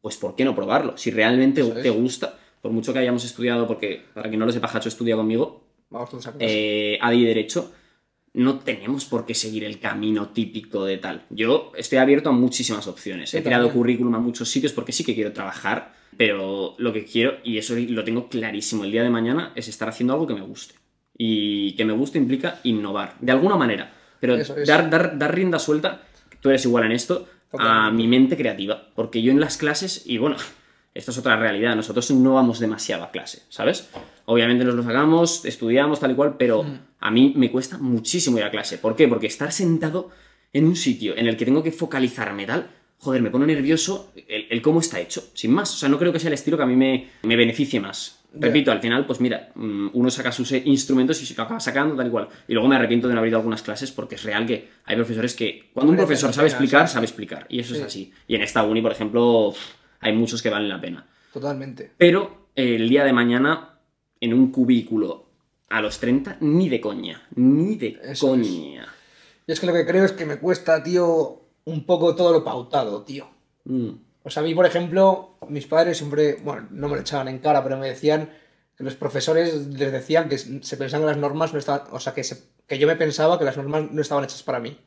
Pues ¿por qué no probarlo? Si realmente te gusta, por mucho que hayamos estudiado, porque para que no lo sepa, Hacho estudia conmigo, eh, a eh, ADI Derecho, no tenemos por qué seguir el camino típico de tal. Yo estoy abierto a muchísimas opciones. He tirado currículum a muchos sitios porque sí que quiero trabajar, pero lo que quiero, y eso lo tengo clarísimo el día de mañana, es estar haciendo algo que me guste. Y que me guste implica innovar, de alguna manera. Pero Dar, dar, dar rienda suelta tú eres igual en esto, a mi mente creativa. Porque yo en las clases, y bueno, esto es otra realidad, nosotros no vamos demasiado a clase, ¿sabes? Obviamente nos lo sacamos, estudiamos, tal y cual, pero mm. a mí me cuesta muchísimo ir a clase. ¿Por qué? Porque estar sentado en un sitio en el que tengo que focalizarme tal, joder, me pone nervioso el, cómo está hecho, sin más. O sea, no creo que sea el estilo que a mí me beneficie más. Repito, al final, pues mira, mm, uno saca sus eh, instrumentos y se acaba sacando tal y cual. Y luego me arrepiento de no haber ido a algunas clases porque es real que hay profesores que cuando un profesor sabe explicar, sabe explicar. Y eso es así. Y en esta uni, por ejemplo, hay muchos que valen la pena. Totalmente. Pero eh, el día de mañana, en un cubículo a los 30, ni de coña. Ni de coña. Y es que lo que creo es que me cuesta, tío, un poco todo lo pautado, tío. Mm. O sea, a mí, por ejemplo, mis padres siempre, bueno, no me lo echaban en cara, pero me decían que los profesores les decían que se pensaban que las normas no estaban, o sea, que, que yo me pensaba que las normas no estaban hechas para mí.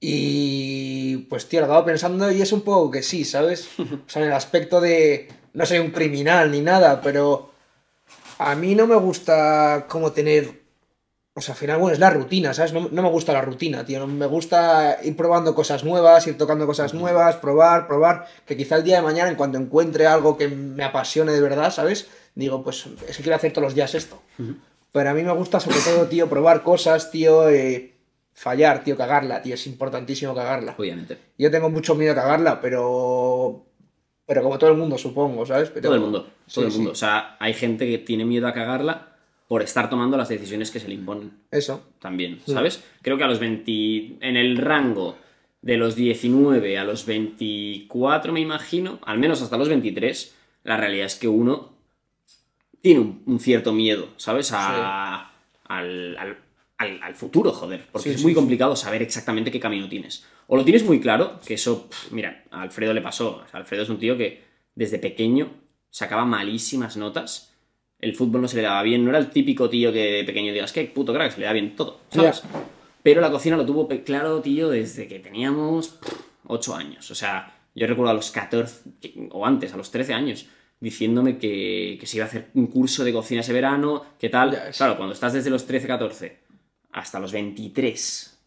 Y pues, tío, lo pensando y es un poco que sí, ¿sabes? O sea, en el aspecto de no soy un criminal ni nada, pero a mí no me gusta como tener o sea, al final, bueno, es la rutina, ¿sabes? No, me gusta la rutina, tío. Me gusta ir probando cosas nuevas, ir tocando cosas nuevas, probar, probar. Que quizá el día de mañana, en cuanto encuentre algo que me apasione de verdad, ¿sabes? Digo, pues es que quiero hacer todos los días esto. Pero a mí me gusta, sobre todo, tío, probar cosas, tío. Eh, fallar, tío, cagarla, tío. Es importantísimo cagarla. Obviamente. Yo tengo mucho miedo a cagarla, pero. Pero como todo el mundo, supongo, ¿sabes? Todo el mundo, todo el mundo. O sea, hay gente que tiene miedo a cagarla por estar tomando las decisiones que se le imponen. Eso. También, ¿sabes? Creo que a los 20, en el rango de los 19 a los 24, me imagino, al menos hasta los 23, la realidad es que uno tiene un, cierto miedo, ¿sabes? al, al, futuro, joder, porque es muy complicado saber exactamente qué camino tienes. O lo tienes muy claro, que eso, mira, a Alfredo le pasó. Alfredo es un tío que desde pequeño sacaba malísimas notas el fútbol no se le daba bien, no era el típico tío que de pequeño digas, que puto crack, se le da bien todo, ¿sabes? Pero la cocina lo tuvo claro, tío, desde que teníamos 8 años. O sea, yo recuerdo a los 14, o antes, a los 13 años, diciéndome que, que se iba a hacer un curso de cocina ese verano, qué tal. Claro, cuando estás desde los 13, 14 hasta los 23,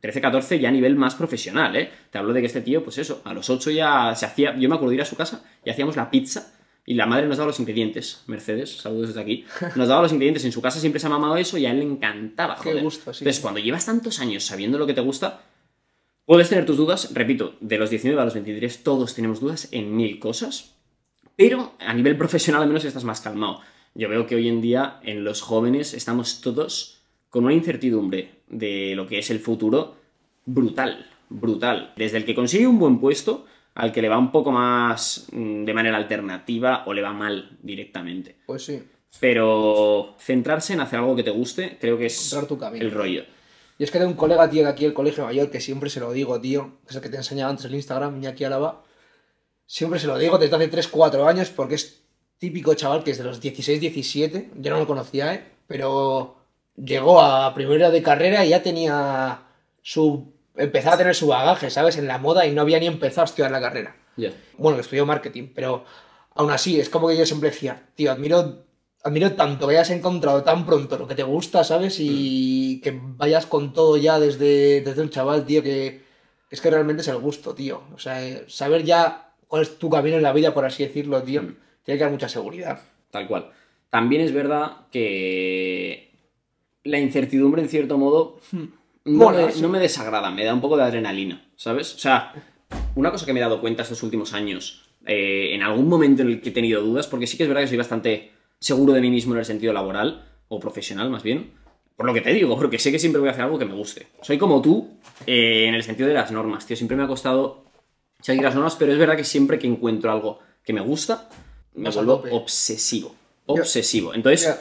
13, 14 ya a nivel más profesional, ¿eh? Te hablo de que este tío, pues eso, a los 8 ya se hacía, yo me acuerdo de ir a su casa y hacíamos la pizza y la madre nos daba los ingredientes, Mercedes, saludos desde aquí, nos daba los ingredientes, en su casa siempre se ha mamado eso y a él le encantaba, joder. Gusto, sí. Entonces, cuando llevas tantos años sabiendo lo que te gusta, puedes tener tus dudas, repito, de los 19 a los 23 todos tenemos dudas en mil cosas, pero a nivel profesional al menos estás más calmado. Yo veo que hoy en día en los jóvenes estamos todos con una incertidumbre de lo que es el futuro brutal, brutal. Desde el que consigue un buen puesto al que le va un poco más mm, de manera alternativa o le va mal directamente. Pues sí. Pero centrarse en hacer algo que te guste, creo que es tu el rollo. Y es que tengo un colega, tío, de aquí el Colegio Mayor, que siempre se lo digo, tío, que es el que te enseñaba antes el Instagram, Iñaki Alaba, Siempre se lo digo desde hace 3, 4 años, porque es típico chaval que es de los 16, 17, yo no lo conocía, ¿eh? Pero llegó a primera de carrera y ya tenía su empezaba a tener su bagaje, ¿sabes? En la moda y no había ni empezado a estudiar la carrera. Yeah. Bueno, estudió marketing, pero aún así, es como que yo siempre decía, tío, admiro, admiro tanto que hayas encontrado tan pronto lo que te gusta, ¿sabes? Y mm. que vayas con todo ya desde, desde un chaval, tío, que es que realmente es el gusto, tío. O sea, eh, saber ya cuál es tu camino en la vida, por así decirlo, tío, mm. tiene que dar mucha seguridad. Tal cual. También es verdad que la incertidumbre, en cierto modo, hmm no, me, no me desagrada, me da un poco de adrenalina, ¿sabes? O sea, una cosa que me he dado cuenta estos últimos años, eh, en algún momento en el que he tenido dudas, porque sí que es verdad que soy bastante seguro de mí mismo en el sentido laboral, o profesional más bien, por lo que te digo, porque sé que siempre voy a hacer algo que me guste. Soy como tú eh, en el sentido de las normas, tío. Siempre me ha costado seguir las normas, pero es verdad que siempre que encuentro algo que me gusta, me vuelvo obsesivo. Obsesivo. Entonces,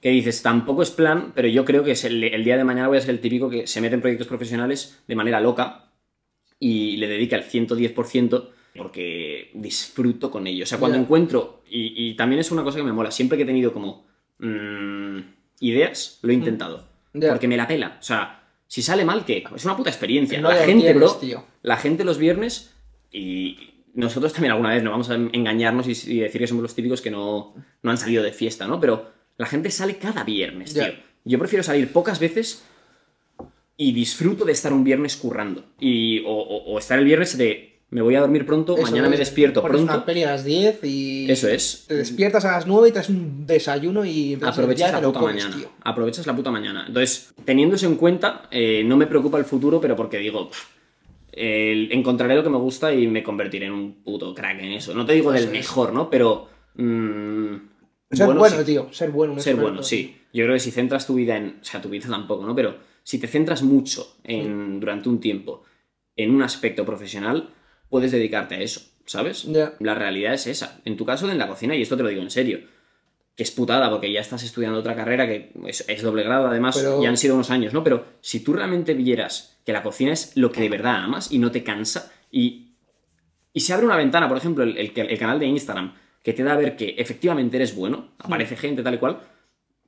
que dices, tampoco es plan, pero yo creo que es el, día de mañana voy a ser el típico que se mete en proyectos profesionales de manera loca y le dedica el 110% porque disfruto con ello. O sea, cuando encuentro, y, también es una cosa que me mola, siempre que he tenido como mm, ideas, lo he mm. intentado. Porque me la pela. O sea, si sale mal, ¿qué? Es una puta experiencia. la gente, la gente los viernes y nosotros también alguna vez no vamos a engañarnos y, y, decir que somos los típicos que no, no han salido de fiesta, ¿no? Pero la gente sale cada viernes, tío. Yo prefiero salir pocas veces y disfruto de estar un viernes currando. Y, o, estar el viernes de me voy a dormir pronto, mañana me despierto pronto. una peli a las 10 y. Eso es. Te despiertas a las 9 y te haces un desayuno y. Aprovechas la puta mañana. Aprovechas la puta mañana. Entonces, teniendo en cuenta, eh, no me preocupa el futuro, pero porque digo. encontraré lo que me gusta y me convertiré en un puto crack en eso. No te digo del mejor, ¿no? Pero. Mm, ser bueno, tío, ser bueno. ser bueno, sí. Yo creo que si centras tu vida en, o sea, tu vida tampoco, ¿no? Pero si te centras mucho en, mm. durante un tiempo en un aspecto profesional, puedes dedicarte a eso, ¿sabes? La realidad es esa. En tu caso, en la cocina, y esto te lo digo en serio, que es putada porque ya estás estudiando otra carrera que es, doble grado, además, ya han sido unos años, ¿no? Pero si tú realmente vieras que la cocina es lo que de verdad amas y no te cansa, y, y se abre una ventana, por ejemplo, el canal de Instagram, que te da a ver que efectivamente eres bueno, mm. aparece gente tal y cual,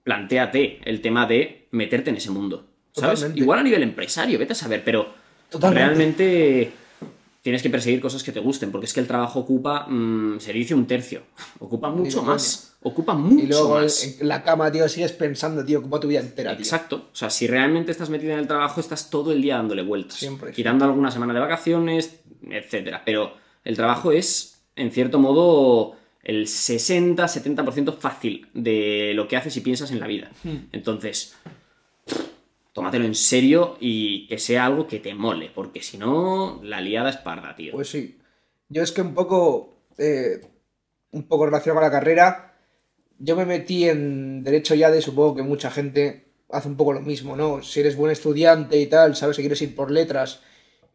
planteate el tema de meterte en ese mundo. ¿Sabes? Igual a nivel empresario, vete a saber, pero realmente tienes que perseguir cosas que te gusten, porque es que el trabajo ocupa, mm, se dice un tercio, ocupa mucho más, ocupa mucho más. y luego En la cama, tío, sigues pensando, tío, ocupa tu vida entera. Exacto, o sea, si realmente estás metido en el trabajo, estás todo el día dándole vueltas, quitando alguna semana de vacaciones, etcétera, pero el trabajo es, en cierto modo, el 60-70% fácil de lo que haces y piensas en la vida. Hmm. Entonces, tómatelo en serio y que sea algo que te mole, porque si no, la liada es parda, tío. Pues sí. Yo es que un poco, eh, un poco relacionado con la carrera, yo me metí en Derecho ya de, supongo que mucha gente hace un poco lo mismo, ¿no? Si eres buen estudiante y tal, sabes que quieres ir por letras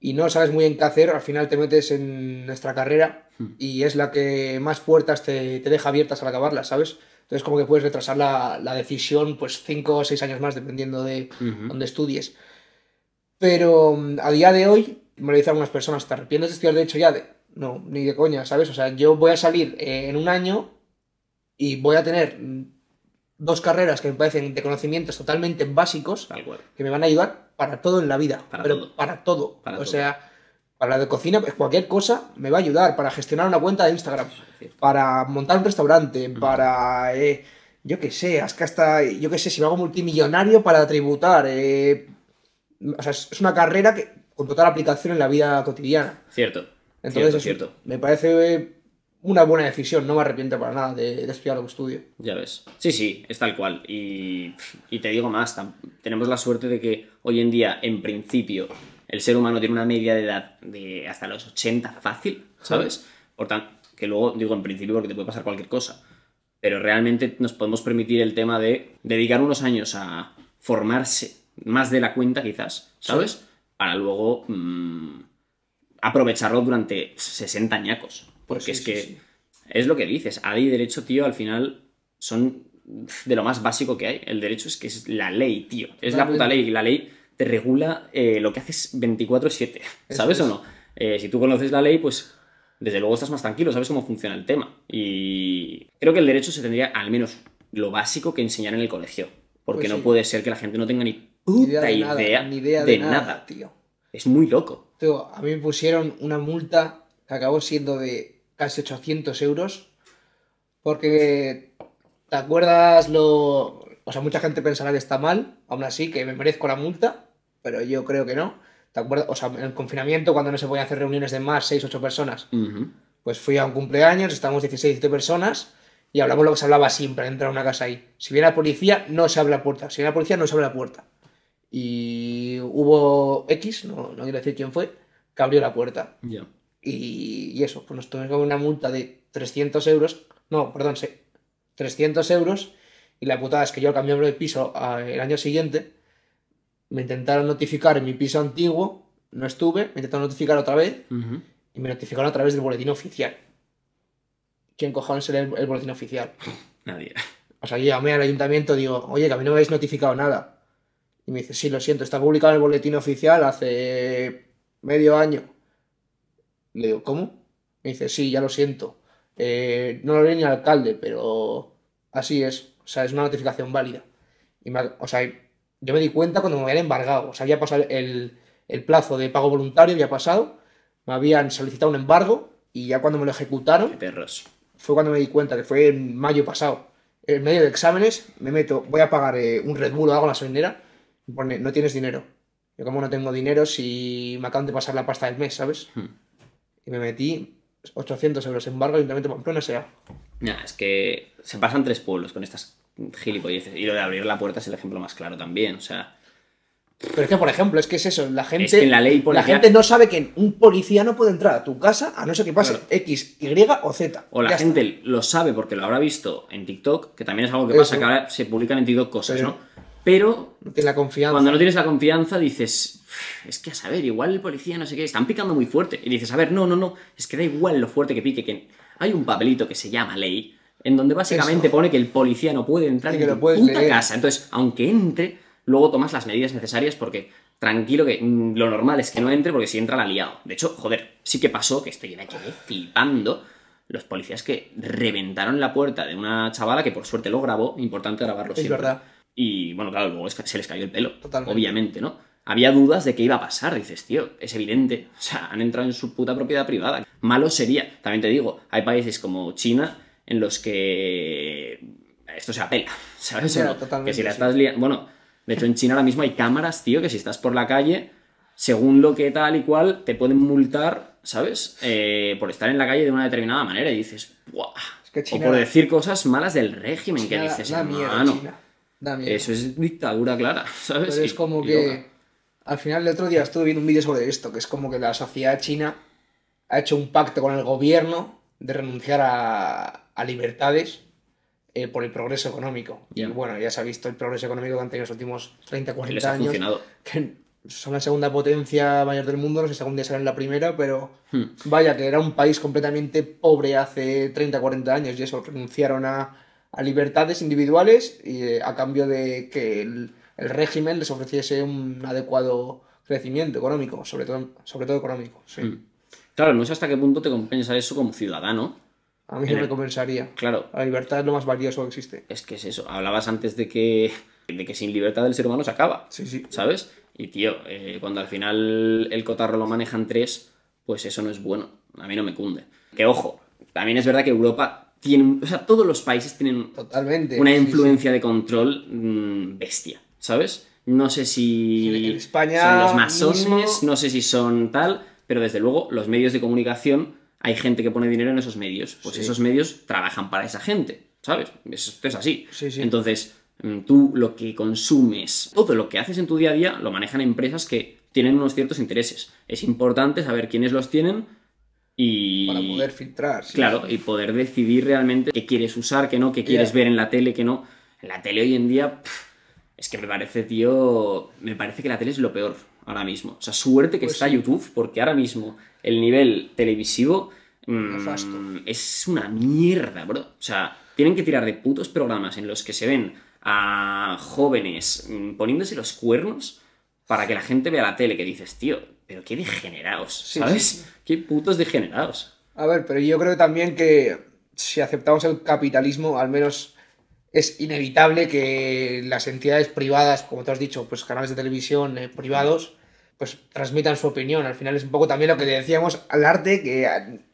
y no sabes muy bien qué hacer, al final te metes en nuestra carrera hmm. y es la que más puertas te, te deja abiertas al acabarla, ¿sabes? Entonces como que puedes retrasar la, la decisión pues cinco o seis años más dependiendo de dónde estudies. Pero mm, a día de hoy me lo dicen algunas personas, ¿te arrepientes de estudiar derecho ya? De... No, ni de coña, ¿sabes? O sea, yo voy a salir eh, en un año y voy a tener mm, dos carreras que me parecen de conocimientos totalmente básicos que me van a ayudar para todo en la vida. Para pero todo. para todo. o sea, para la de cocina, pues cualquier cosa me va a ayudar. Para gestionar una cuenta de Instagram, para montar un restaurante, mm. para. Eh, yo qué sé, hasta. Yo qué sé, si me hago multimillonario para tributar. Eh, o sea, es una carrera que, con total aplicación en la vida cotidiana. Cierto. Entonces, cierto, cierto. me parece eh, una buena decisión, no me arrepiento para nada de, de, estudiar lo estudio. Ya ves. Sí, sí, es tal cual. Y, te digo más, tenemos la suerte de que hoy en día, en principio, el ser humano tiene una media de edad de hasta los 80 fácil, ¿sabes? Por tanto, que luego digo en principio porque te puede pasar cualquier cosa. Pero realmente nos podemos permitir el tema de dedicar unos años a formarse más de la cuenta, quizás, ¿sabes? Para luego mm, aprovecharlo durante 60 añacos. Porque es que es lo que dices. Hay derecho, tío, al final son de lo más básico que hay. El derecho es que es la ley, tío. Es la puta ley. y La ley te regula eh, lo que haces 24-7. ¿Sabes o no? Eh, si tú conoces la ley, pues desde luego estás más tranquilo, sabes cómo funciona el tema. Y creo que el derecho se tendría al menos lo básico que enseñar en el colegio. Porque pues no puede ser que la gente no tenga ni puta idea de, nada, tío. Es muy loco. a mí me pusieron una multa que acabó siendo de casi 800 euros, porque ¿te acuerdas lo...? O sea, mucha gente pensará que está mal, aún así, que me merezco la multa, pero yo creo que no. ¿Te acuerdas? O sea, en el confinamiento, cuando no se podía hacer reuniones de más, 6, 8 personas, pues fui a un cumpleaños, estábamos 16, 17 personas, y hablamos lo que se hablaba siempre, entrar a una casa ahí. Si viene la policía, no se abre la puerta. Si viene la policía, no se abre la puerta. Y hubo X, no, no quiero decir quién fue, que abrió la puerta. Y, eso, pues nos como una multa de 300 euros, no, perdón, 300 euros. Y la putada es que yo al cambiarme de piso el año siguiente, me intentaron notificar en mi piso antiguo, no estuve, me intentaron notificar otra vez y me notificaron a través del boletín oficial. ¿Quién cojones era el, el boletín oficial? Nadie. O sea, yo llamé al ayuntamiento digo, oye, que a mí no me habéis notificado nada. Y me dice, sí, lo siento, está publicado en el boletín oficial hace medio año. Le digo, ¿cómo? Me dice, sí, ya lo siento. Eh, no lo leí ni al alcalde, pero así es. O sea, es una notificación válida. Y o sea, yo me di cuenta cuando me habían embargado. O sea, había pasado el, plazo de pago voluntario, había pasado. Me habían solicitado un embargo y ya cuando me lo ejecutaron... Qué perros. Fue cuando me di cuenta, que fue en mayo pasado. En medio de exámenes me meto, voy a pagar eh, un Red Bull o algo la soñera. Y pone, no tienes dinero. Yo como no tengo dinero si me acaban de pasar la pasta del mes, ¿sabes? Hmm y me metí 800 euros en Barco Ayuntamiento de Pamplona sea. Ya, es que se pasan tres pueblos con estas gilipolleces. Y lo de abrir la puerta es el ejemplo más claro también, o sea. Pero es que, por ejemplo, es que es eso, la gente, la, gente no sabe que un policía no puede entrar a tu casa a no ser que pase X, Y o Z. O la gente lo sabe porque lo habrá visto en TikTok, que también es algo que pasa, que ahora se publican en TikTok cosas, ¿no? Pero. Cuando no tienes la confianza, dices. Es que a saber, igual el policía no sé qué, están picando muy fuerte. Y dices, a ver, no, no, no, es que da igual lo fuerte que pique. Que... Hay un papelito que se llama ley, en donde básicamente pone que el policía no puede entrar en tu puta casa. Entonces, aunque entre, luego tomas las medidas necesarias porque tranquilo que mm, lo normal es que no entre porque si entra la liado. De hecho, joder, sí que pasó que estoy aquí flipando los policías que reventaron la puerta de una chavala que por suerte lo grabó, importante grabarlo es verdad. Y bueno, claro, luego se les cayó el pelo, obviamente, ¿no? Había dudas de qué iba a pasar, dices, tío, es evidente, o sea, han entrado en su puta propiedad privada. Malo sería, también te digo, hay países como China en los que esto se apela, ¿sabes? Que si la estás liando... Bueno, de hecho en China ahora mismo hay cámaras, tío, que si estás por la calle, según lo que tal y cual, te pueden multar, ¿sabes? Eh, por estar en la calle de una determinada manera y dices, ¡buah! o por decir cosas malas del régimen que dices, la, mierda, eso es dictadura clara, ¿sabes? Pero es como que. Al final, el otro día estuve viendo un vídeo sobre esto, que es como que la sociedad china ha hecho un pacto con el gobierno de renunciar a, libertades eh, por el progreso económico. Y bueno, ya se ha visto el progreso económico durante los últimos 30, 40 Les ha años. Funcionado. Que son la segunda potencia mayor del mundo, no sé si algún día serán la primera, pero hmm. vaya, que era un país completamente pobre hace 30, 40 años y eso renunciaron a a libertades individuales y, eh, a cambio de que el, régimen les ofreciese un adecuado crecimiento económico, sobre todo, sobre todo económico. Mm. Claro, no sé hasta qué punto te compensa eso como ciudadano. A mí no me compensaría. Claro. La libertad es lo más valioso que existe. Es que es eso. Hablabas antes de que, de que sin libertad el ser humano se acaba. Sí, sí. ¿Sabes? Y tío, eh, cuando al final el cotarro lo manejan tres, pues eso no es bueno. A mí no me cunde. Que ojo, también es verdad que Europa tienen, o sea, todos los países tienen una influencia de control mm, bestia, ¿sabes? No sé si España son los masones, no sé si son tal, pero desde luego los medios de comunicación, hay gente que pone dinero en esos medios, pues esos medios trabajan para esa gente, ¿sabes? es así. Entonces, mm, tú lo que consumes, todo lo que haces en tu día a día, lo manejan empresas que tienen unos ciertos intereses. Es importante saber quiénes los tienen y, para poder filtrar. claro, y poder decidir realmente qué quieres usar, qué no, qué quieres ver en la tele, qué no. la tele hoy en día, es que me parece, tío, me parece que la tele es lo peor ahora mismo. O sea, suerte que pues está YouTube, porque ahora mismo el nivel televisivo mm, es una mierda, bro. O sea, tienen que tirar de putos programas en los que se ven a jóvenes mm, poniéndose los cuernos para que la gente vea la tele, que dices, tío, pero qué degenerados, ¿sabes? Qué putos degenerados. A ver, pero yo creo también que si aceptamos el capitalismo, al menos es inevitable que las entidades privadas, como te has dicho, pues canales de televisión eh, privados, pues transmitan su opinión. Al final es un poco también lo que decíamos al arte, que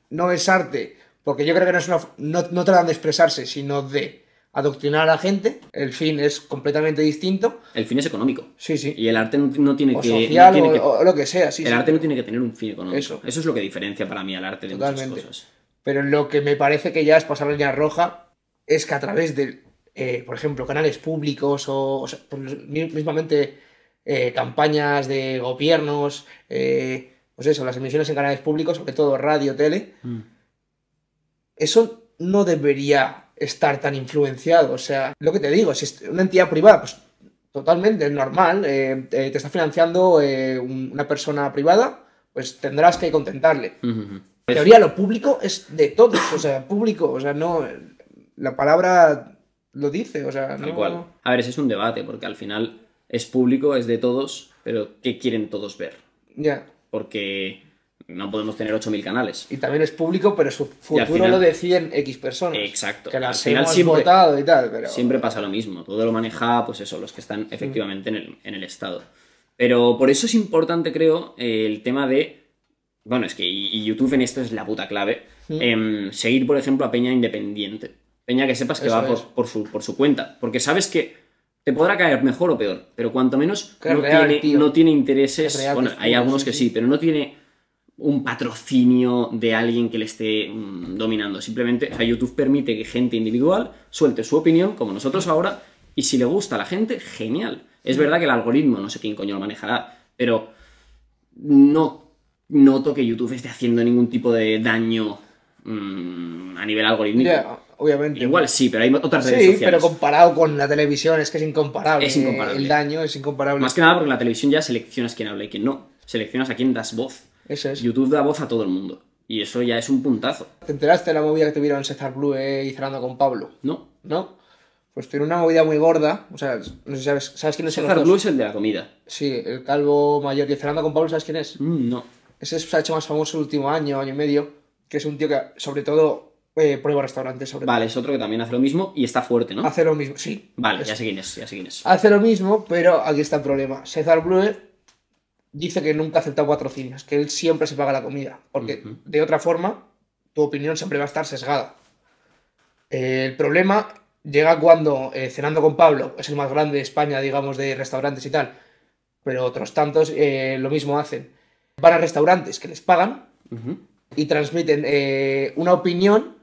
no es arte, porque yo creo que no, es no tratan de expresarse, sino de adoctrinar a la gente, el fin es completamente distinto. El fin es económico. Sí, sí. Y el arte no tiene que... Social, o, lo que sea, sí. El arte no tiene que tener un fin económico. Eso. es lo que diferencia para mí al arte de muchas cosas. Pero lo que me parece que ya es pasar la línea roja es que a través de, eh, por ejemplo, canales públicos o, o pues, mismamente eh, campañas de gobiernos, eh, pues eso, las emisiones en canales públicos, sobre todo radio, tele, mm. eso no debería estar tan influenciado. O sea, lo que te digo, si es una entidad privada, pues totalmente normal, eh, eh, te está financiando eh, una persona privada, pues tendrás que contentarle. En teoría, lo público es de todos, o sea, público, o sea, no. La palabra lo dice, o sea, no. Tal cual. A ver, ese es un debate, porque al final es público, es de todos, pero ¿qué quieren todos ver? Ya. Porque no podemos tener 8.000 canales. Y también es público, pero su futuro lo deciden X personas. Exacto. Que final siempre, votado y tal. Pero... Siempre pasa lo mismo. Todo lo maneja, pues eso, los que están efectivamente en, el, Estado. Pero por eso es importante, creo, eh, el tema de. Bueno, es que YouTube en esto es la puta clave. Em, seguir, por ejemplo, a Peña Independiente. Peña que sepas que va por, su, cuenta. Porque sabes que te podrá caer mejor o peor, pero cuanto menos no, tiene, intereses. bueno, hay algunos que sí, pero no tiene un patrocinio de alguien que le esté mm, dominando. Simplemente, o YouTube permite que gente individual suelte su opinión, como nosotros ahora, y si le gusta a la gente, genial. Es verdad que el algoritmo, no sé quién coño lo manejará, pero no noto que YouTube esté haciendo ningún tipo de daño mm, a nivel algorítmico. obviamente. Igual sí, pero hay otras redes sociales. Sí, pero comparado con la televisión es que es incomparable. Es incomparable. El daño es incomparable. Más que nada porque en la televisión ya seleccionas quién habla y quién no. Seleccionas a quién das voz. YouTube da voz a todo el mundo. Y eso ya es un puntazo. ¿Te enteraste de la movida que tuvieron César Blue eh, y Fernando con Pablo? No. ¿No? Pues tiene una movida muy gorda. O sea, no sé si sabes, ¿sabes quién es César Blue es el de la comida. Sí, el calvo mayor. ¿Y Fernando con Pablo sabes quién es? Mm, no. Ese se ha hecho más famoso el último año, año y medio. Que es un tío que, sobre todo, eh, prueba restaurantes. Sobre vale, es otro que también hace lo mismo y está fuerte, ¿no? Hace lo mismo, sí. Vale, ya sé quién es, ya sé quién es. Hace lo mismo, pero aquí está el problema. César Blue dice que nunca acepta patrocinios, que él siempre se paga la comida, porque de otra forma tu opinión siempre va a estar sesgada. Eh, el problema llega cuando eh, Cenando con Pablo es el más grande de España, digamos, de restaurantes y tal, pero otros tantos eh, lo mismo hacen. Van a restaurantes que les pagan y transmiten una opinión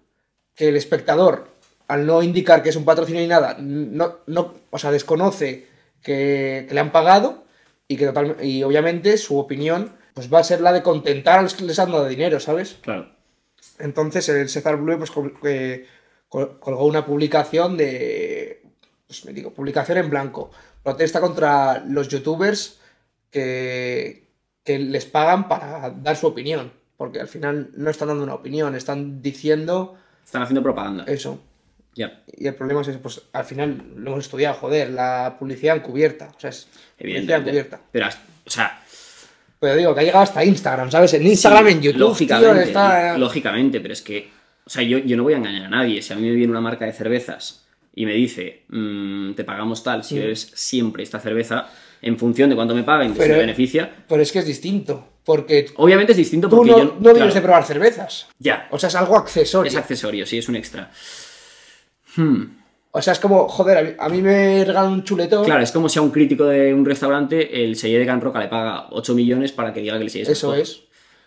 que el espectador, al no indicar que es un patrocinio ni nada, no, no, o sea, desconoce que, que le han pagado y obviamente su opinión pues va a ser la de contentar a los que les han dado dinero, ¿sabes? Claro. Entonces el César Blue pues colgó una publicación de pues me digo, publicación en blanco, protesta contra los youtubers que, que les pagan para dar su opinión, porque al final no están dando una opinión, están diciendo están haciendo propaganda. Eso. Y el problema es que pues al final lo hemos estudiado, joder, la publicidad encubierta. O sea, es publicidad encubierta. Pero, o sea. Pero digo, que ha llegado hasta Instagram, ¿sabes? En Instagram, en YouTube. Lógicamente, lógicamente, pero es que. O sea, yo, yo, no voy a engañar a nadie. Si a mí me viene una marca de cervezas y me dice, mm, te pagamos tal, si bebes mm. siempre esta cerveza, en función de cuánto me paguen, que se beneficia. Pero es que es distinto. Porque. Obviamente es distinto porque. no, yo, no debes de probar cervezas. Ya. O sea, es algo accesorio. Es accesorio, sí, es un extra. Hmm. O sea, es como, joder, a mí, me regalan un chuletón. Claro, es como si a un crítico de un restaurante el sello de Can Roca le paga 8 millones para que diga que le sigue Eso es.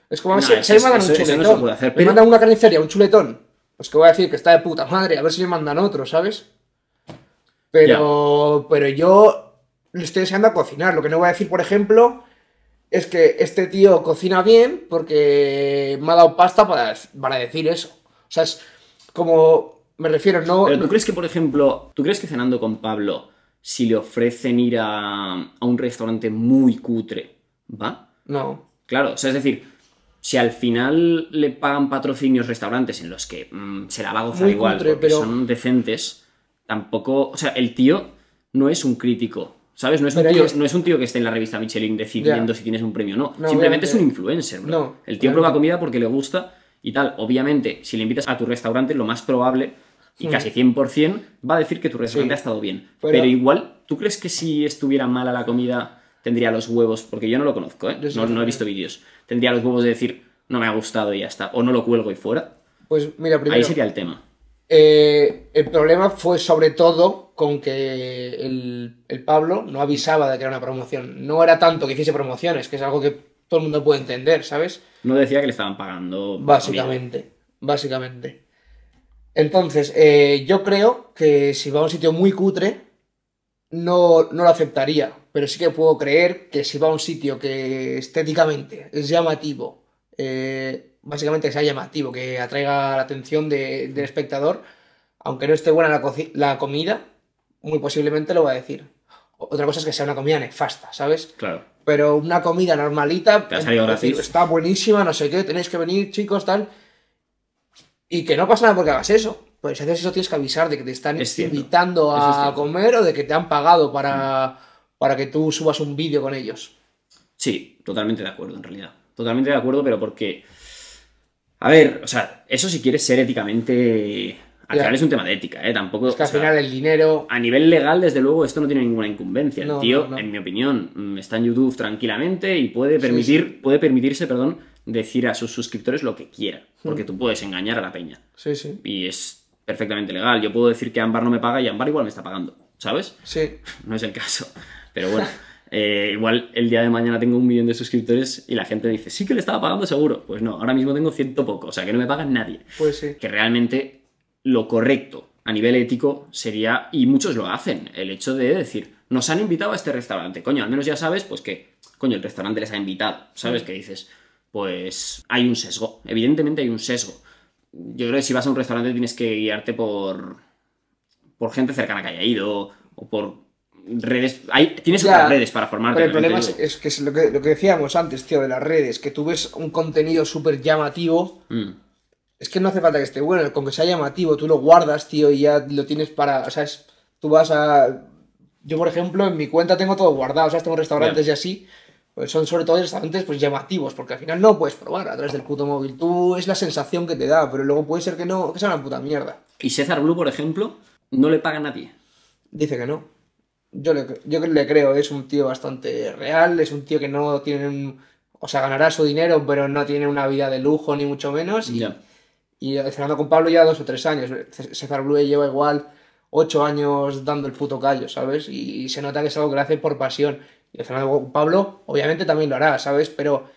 Es como, a me mandan un chuletón. Me mandan una carnicería, un chuletón. Pues que voy a decir que está de puta madre, a ver si me mandan otro, ¿sabes? Pero, pero yo le estoy deseando a cocinar. Lo que no voy a decir, por ejemplo, es que este tío cocina bien porque me ha dado pasta para, para decir eso. O sea, es como me refiero, no. Pero tú crees que, por ejemplo, ¿tú crees que cenando con Pablo, si le ofrecen ir a, un restaurante muy cutre, ¿va? No. Claro, o sea, es decir, si al final le pagan patrocinios restaurantes en los que mm, se la va a gozar igual, son decentes, tampoco. O sea, el tío no es un crítico. ¿Sabes? No es, un tío, no es un tío que esté en la revista Michelin decidiendo si tienes un premio o no. Simplemente es un influencer. No, el tío prueba comida porque le gusta y tal. Obviamente, si le invitas a tu restaurante, lo más probable y mm. casi 100% va a decir que tu restaurante ha estado bien. Pero, igual, ¿tú crees que si estuviera mala la comida tendría los huevos? Porque yo no lo conozco, ¿eh? no, he visto vídeos. Tendría los huevos de decir, no me ha gustado y ya está. O no lo cuelgo y fuera. Pues mira, primero. Ahí sería el tema. Eh, el problema fue sobre todo con que el, Pablo no avisaba de que era una promoción. No era tanto que hiciese promociones, que es algo que todo el mundo puede entender, ¿sabes? No decía que le estaban pagando. Básicamente, básicamente. Entonces, eh, yo creo que si va a un sitio muy cutre, no, lo aceptaría. Pero sí que puedo creer que si va a un sitio que estéticamente es llamativo, eh, básicamente sea llamativo, que atraiga la atención del espectador, aunque no esté buena la, comida, muy posiblemente lo va a decir. Otra cosa es que sea una comida nefasta, ¿sabes? Claro. Pero una comida normalita, está buenísima, no sé qué, tenéis que venir, chicos, tal. Y que no pasa nada porque hagas eso. Pues si haces eso tienes que avisar de que te están invitando a comer o de que te han pagado para, para que tú subas un vídeo con ellos. Sí, totalmente de acuerdo, en realidad. Totalmente de acuerdo, pero porque. A ver, o sea, eso si quieres ser éticamente. Al final es un tema de ética, ¿eh? Tampoco. Es que al el dinero. A nivel legal, desde luego, esto no tiene ninguna incumbencia. tío, en mi opinión, mm, está en YouTube tranquilamente y puede permitir. Puede permitirse, perdón decir a sus suscriptores lo que quiera, porque hmm. tú puedes engañar a la peña. Sí, sí. Y es perfectamente legal. Yo puedo decir que Ambar no me paga y Ambar igual me está pagando, ¿sabes? Sí. No es el caso. Pero bueno, eh, igual el día de mañana tengo un millón de suscriptores y la gente me dice, sí que le estaba pagando seguro. Pues no, ahora mismo tengo ciento poco, o sea que no me paga nadie. Pues sí. Que realmente lo correcto a nivel ético sería, y muchos lo hacen, el hecho de decir, nos han invitado a este restaurante, coño, al menos ya sabes, pues que, coño, el restaurante les ha invitado, ¿sabes? Hmm. qué dices, pues hay un sesgo. Evidentemente hay un sesgo. Yo creo que si vas a un restaurante tienes que guiarte por, por gente cercana que haya ido o por redes. Hay, tienes otras redes para formarte. Pero el problema es, que es lo, que, decíamos antes, tío, de las redes, que tú ves un contenido súper llamativo. Mm. Es que no hace falta que esté bueno, con que sea llamativo, tú lo guardas, tío, y ya lo tienes para. O sea, tú vas a. Yo, por ejemplo, en mi cuenta tengo todo guardado, o sea, tengo restaurantes y así, pues son sobre todo restaurantes pues llamativos, porque al final no puedes probar a través del puto móvil. Tú es la sensación que te da, pero luego puede ser que no, que sea una puta mierda. Y César Blue, por ejemplo, no le paga a nadie. Dice que no. Yo le, yo le creo, es un tío bastante real, es un tío que no tiene... o sea, ganará su dinero, pero no tiene una vida de lujo, ni mucho menos. Y, eh, con Pablo ya dos o tres años. César Blue lleva igual ocho años dando el puto callo, ¿sabes? Y, se nota que es algo que le hace por pasión y Fernando Pablo, obviamente, también lo hará, ¿sabes? Pero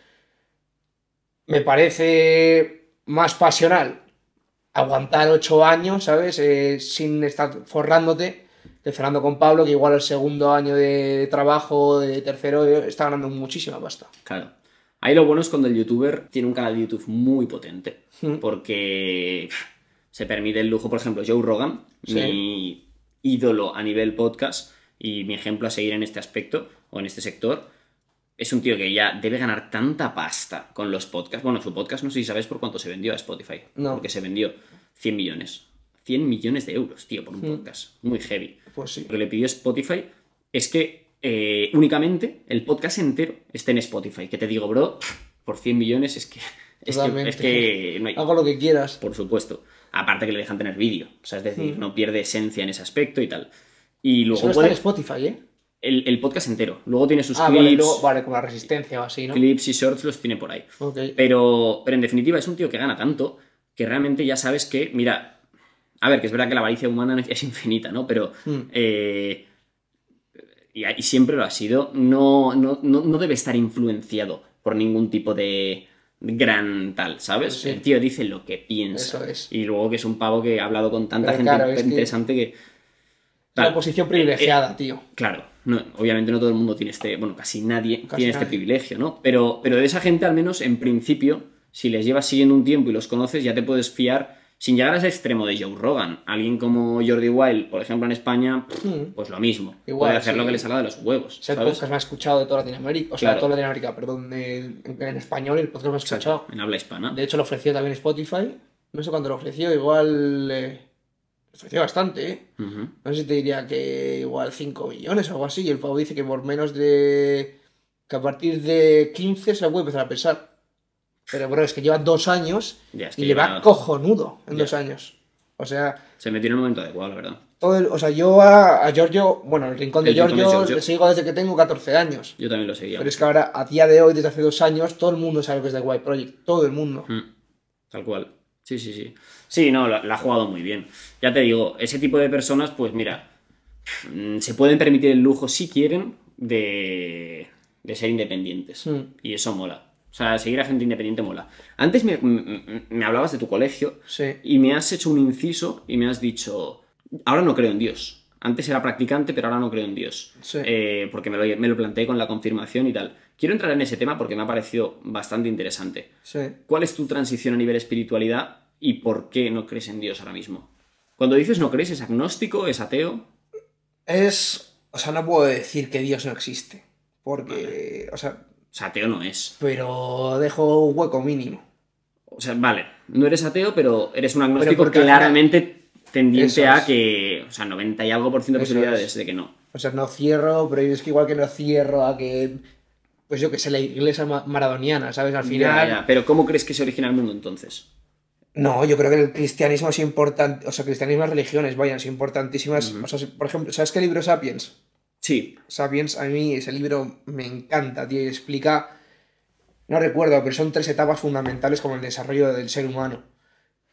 me parece más pasional aguantar ocho años, ¿sabes? Eh, sin estar forrándote. que Fernando con Pablo, que igual el segundo año de trabajo, de tercero, eh, está ganando muchísima pasta. Claro. Ahí lo bueno es cuando el youtuber tiene un canal de YouTube muy potente. Mm. Porque se permite el lujo, por ejemplo, Joe Rogan, mi ídolo a nivel podcast, y mi ejemplo a seguir en este aspecto o en este sector, es un tío que ya debe ganar tanta pasta con los podcasts. Bueno, su podcast no sé si sabes por cuánto se vendió a Spotify. No. Porque se vendió 100 millones. 100 millones de euros, tío, por un hmm. podcast. Muy heavy. Pues sí. Lo que le pidió Spotify es que eh, únicamente el podcast entero esté en Spotify. Que te digo, bro, por 100 millones es que. Es que, es que no Hago lo que quieras. Por supuesto. Aparte que le dejan tener vídeo. O sea, es decir, hmm. no pierde esencia en ese aspecto y tal. Y luego en Spotify, ¿eh? El, podcast entero. Luego tiene sus ah, clips. Vale, la resistencia o así, ¿no? Clips y shorts los tiene por ahí. Pero, pero en definitiva es un tío que gana tanto que realmente ya sabes que, mira, a ver, que es verdad que la avaricia humana es infinita, ¿no? Pero. Hmm. Eh, y, siempre lo ha sido. No, no, debe estar influenciado por ningún tipo de gran tal, ¿sabes? El tío dice lo que piensa. Y luego que es un pavo que ha hablado con tanta gente interesante que la posición privilegiada, eh, eh, tío. Claro, no, obviamente no todo el mundo tiene este, bueno, casi nadie tiene este privilegio, ¿no? Pero, pero de esa gente, al menos en principio, si les llevas siguiendo un tiempo y los conoces, ya te puedes fiar sin llegar a ese extremo de Joe Rogan. Alguien como Jordi Wild, por ejemplo, en España, hmm. pues lo mismo. puede hacer lo que le salga de los huevos. el ¿sabes? escuchado de toda Latinoamérica. O sea, de toda Latinoamérica, perdón. en español, el podcast más escuchado. en habla hispana. De hecho, lo ofreció también Spotify. No sé cuándo lo ofreció, igual. Eh, bastante, ¿eh? No sé si te diría que igual 5 millones o algo así. Y el pavo dice que por menos de. que a partir de 15 se puede empezar a pensar. Pero bueno, es que lleva dos años y le va cojonudo en dos años. O sea. Se metió en un momento adecuado, la verdad. Todo o sea, yo a, Giorgio, bueno, el rincón de Giorgio, le sigo desde que tengo 14 años. Yo también lo seguía. Pero es que ahora, a día de hoy, desde hace dos años, todo el mundo sabe que es de White Project. Todo el mundo. Mm. Tal cual. Sí, sí, sí. Sí, no, la, ha jugado muy bien. Ya te digo, ese tipo de personas, pues mira, mm, se pueden permitir el lujo si quieren de, ser independientes. Mm. Y eso mola. O sea, seguir a gente independiente mola. Antes me, hablabas de tu colegio y me has hecho un inciso y me has dicho, ahora no creo en Dios. Antes era practicante, pero ahora no creo en Dios. Eh, porque me lo, planteé con la confirmación y tal. Quiero entrar en ese tema porque me ha parecido bastante interesante. ¿Cuál es tu transición a nivel espiritualidad y por qué no crees en Dios ahora mismo. Cuando dices no crees, ¿es agnóstico? ¿Es ateo? Es. O sea, no puedo decir que Dios no existe. Porque. O sea. O sea, ateo no es. Pero dejo un hueco mínimo. O sea, vale, no eres ateo, pero eres un agnóstico claramente tendiente a que. O sea, 90 y algo por ciento de posibilidades de que no. O sea, no cierro, pero es que igual que no cierro a que. Pues yo que sé, la iglesia maradoniana, ¿sabes? Al final. Pero ¿cómo crees que se origina el mundo entonces? No, yo creo que el cristianismo es importante, o sea, cristianismo y religiones, vayan, son importantísimas. por ejemplo, ¿sabes qué libro Sapiens? Sí. Sapiens, a mí ese libro me encanta, tío, y explica, no recuerdo, pero son tres etapas fundamentales como el desarrollo del ser humano.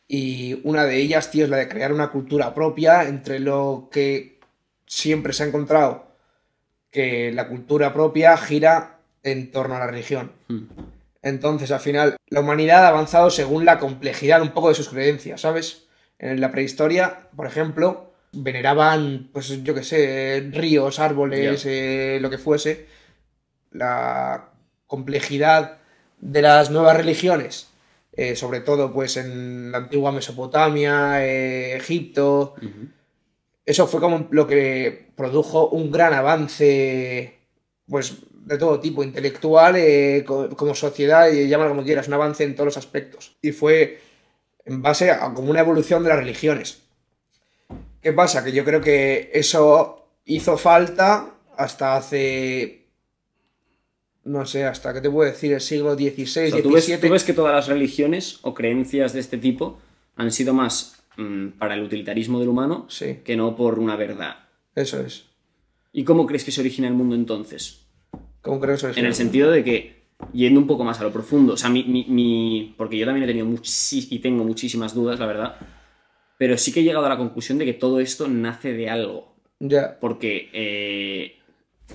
Y una de ellas, tío, es la de crear una cultura propia entre lo que siempre se ha encontrado, que la cultura propia gira en torno a la religión. Mm. Entonces, al final, la humanidad ha avanzado según la complejidad un poco de sus creencias, ¿sabes? En la prehistoria, por ejemplo, veneraban, pues yo qué sé, ríos, árboles, eh, lo que fuese. La complejidad de las nuevas religiones, eh, sobre todo pues en la antigua Mesopotamia, eh, Egipto, eso fue como lo que produjo un gran avance, pues de todo tipo, intelectual, eh, como sociedad, y llámalo como quieras, un avance en todos los aspectos. Y fue en base a como una evolución de las religiones. ¿Qué pasa? Que yo creo que eso hizo falta hasta hace no sé, hasta qué te puedo decir, el siglo XVI, y ¿tú ves, que todas las religiones o creencias de este tipo han sido más mm, para el utilitarismo del humano que no por una verdad. Eso es. ¿Y cómo crees que se origina el mundo entonces? ¿Cómo En el sentido de que, yendo un poco más a lo profundo, o sea, mi, porque yo también he tenido y tengo muchísimas dudas, la verdad, pero sí que he llegado a la conclusión de que todo esto nace de algo. Ya. Porque eh,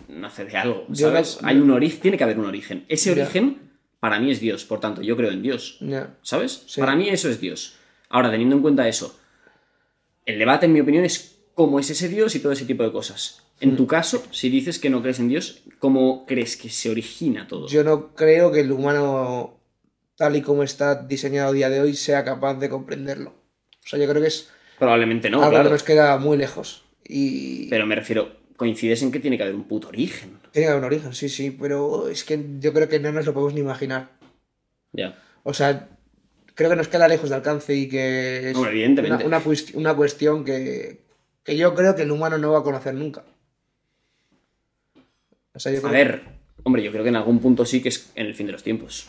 nace de algo, ¿sabes? Hay un origen, tiene que haber un origen. Ese origen para mí es Dios, por tanto, yo creo en Dios. Ya. ¿Sabes? Para mí eso es Dios. Ahora, teniendo en cuenta eso, el debate, en mi opinión, es cómo es ese Dios y todo ese tipo de cosas. En mm. tu caso, si dices que no crees en Dios, ¿cómo crees que se origina todo? Yo no creo que el humano, tal y como está diseñado a día de hoy, sea capaz de comprenderlo. O sea, yo creo que es. Probablemente no. Algo nos queda muy lejos. Y... Pero me refiero, coincides en que tiene que haber un puto origen. Tiene que haber un origen, sí, sí, pero es que yo creo que no nos lo podemos ni imaginar. Ya. O sea, creo que nos queda lejos de alcance y que es Una, cuestión que yo creo que el humano no va a conocer nunca. A ver, hombre, yo creo que en algún punto sí que es en el fin de los tiempos.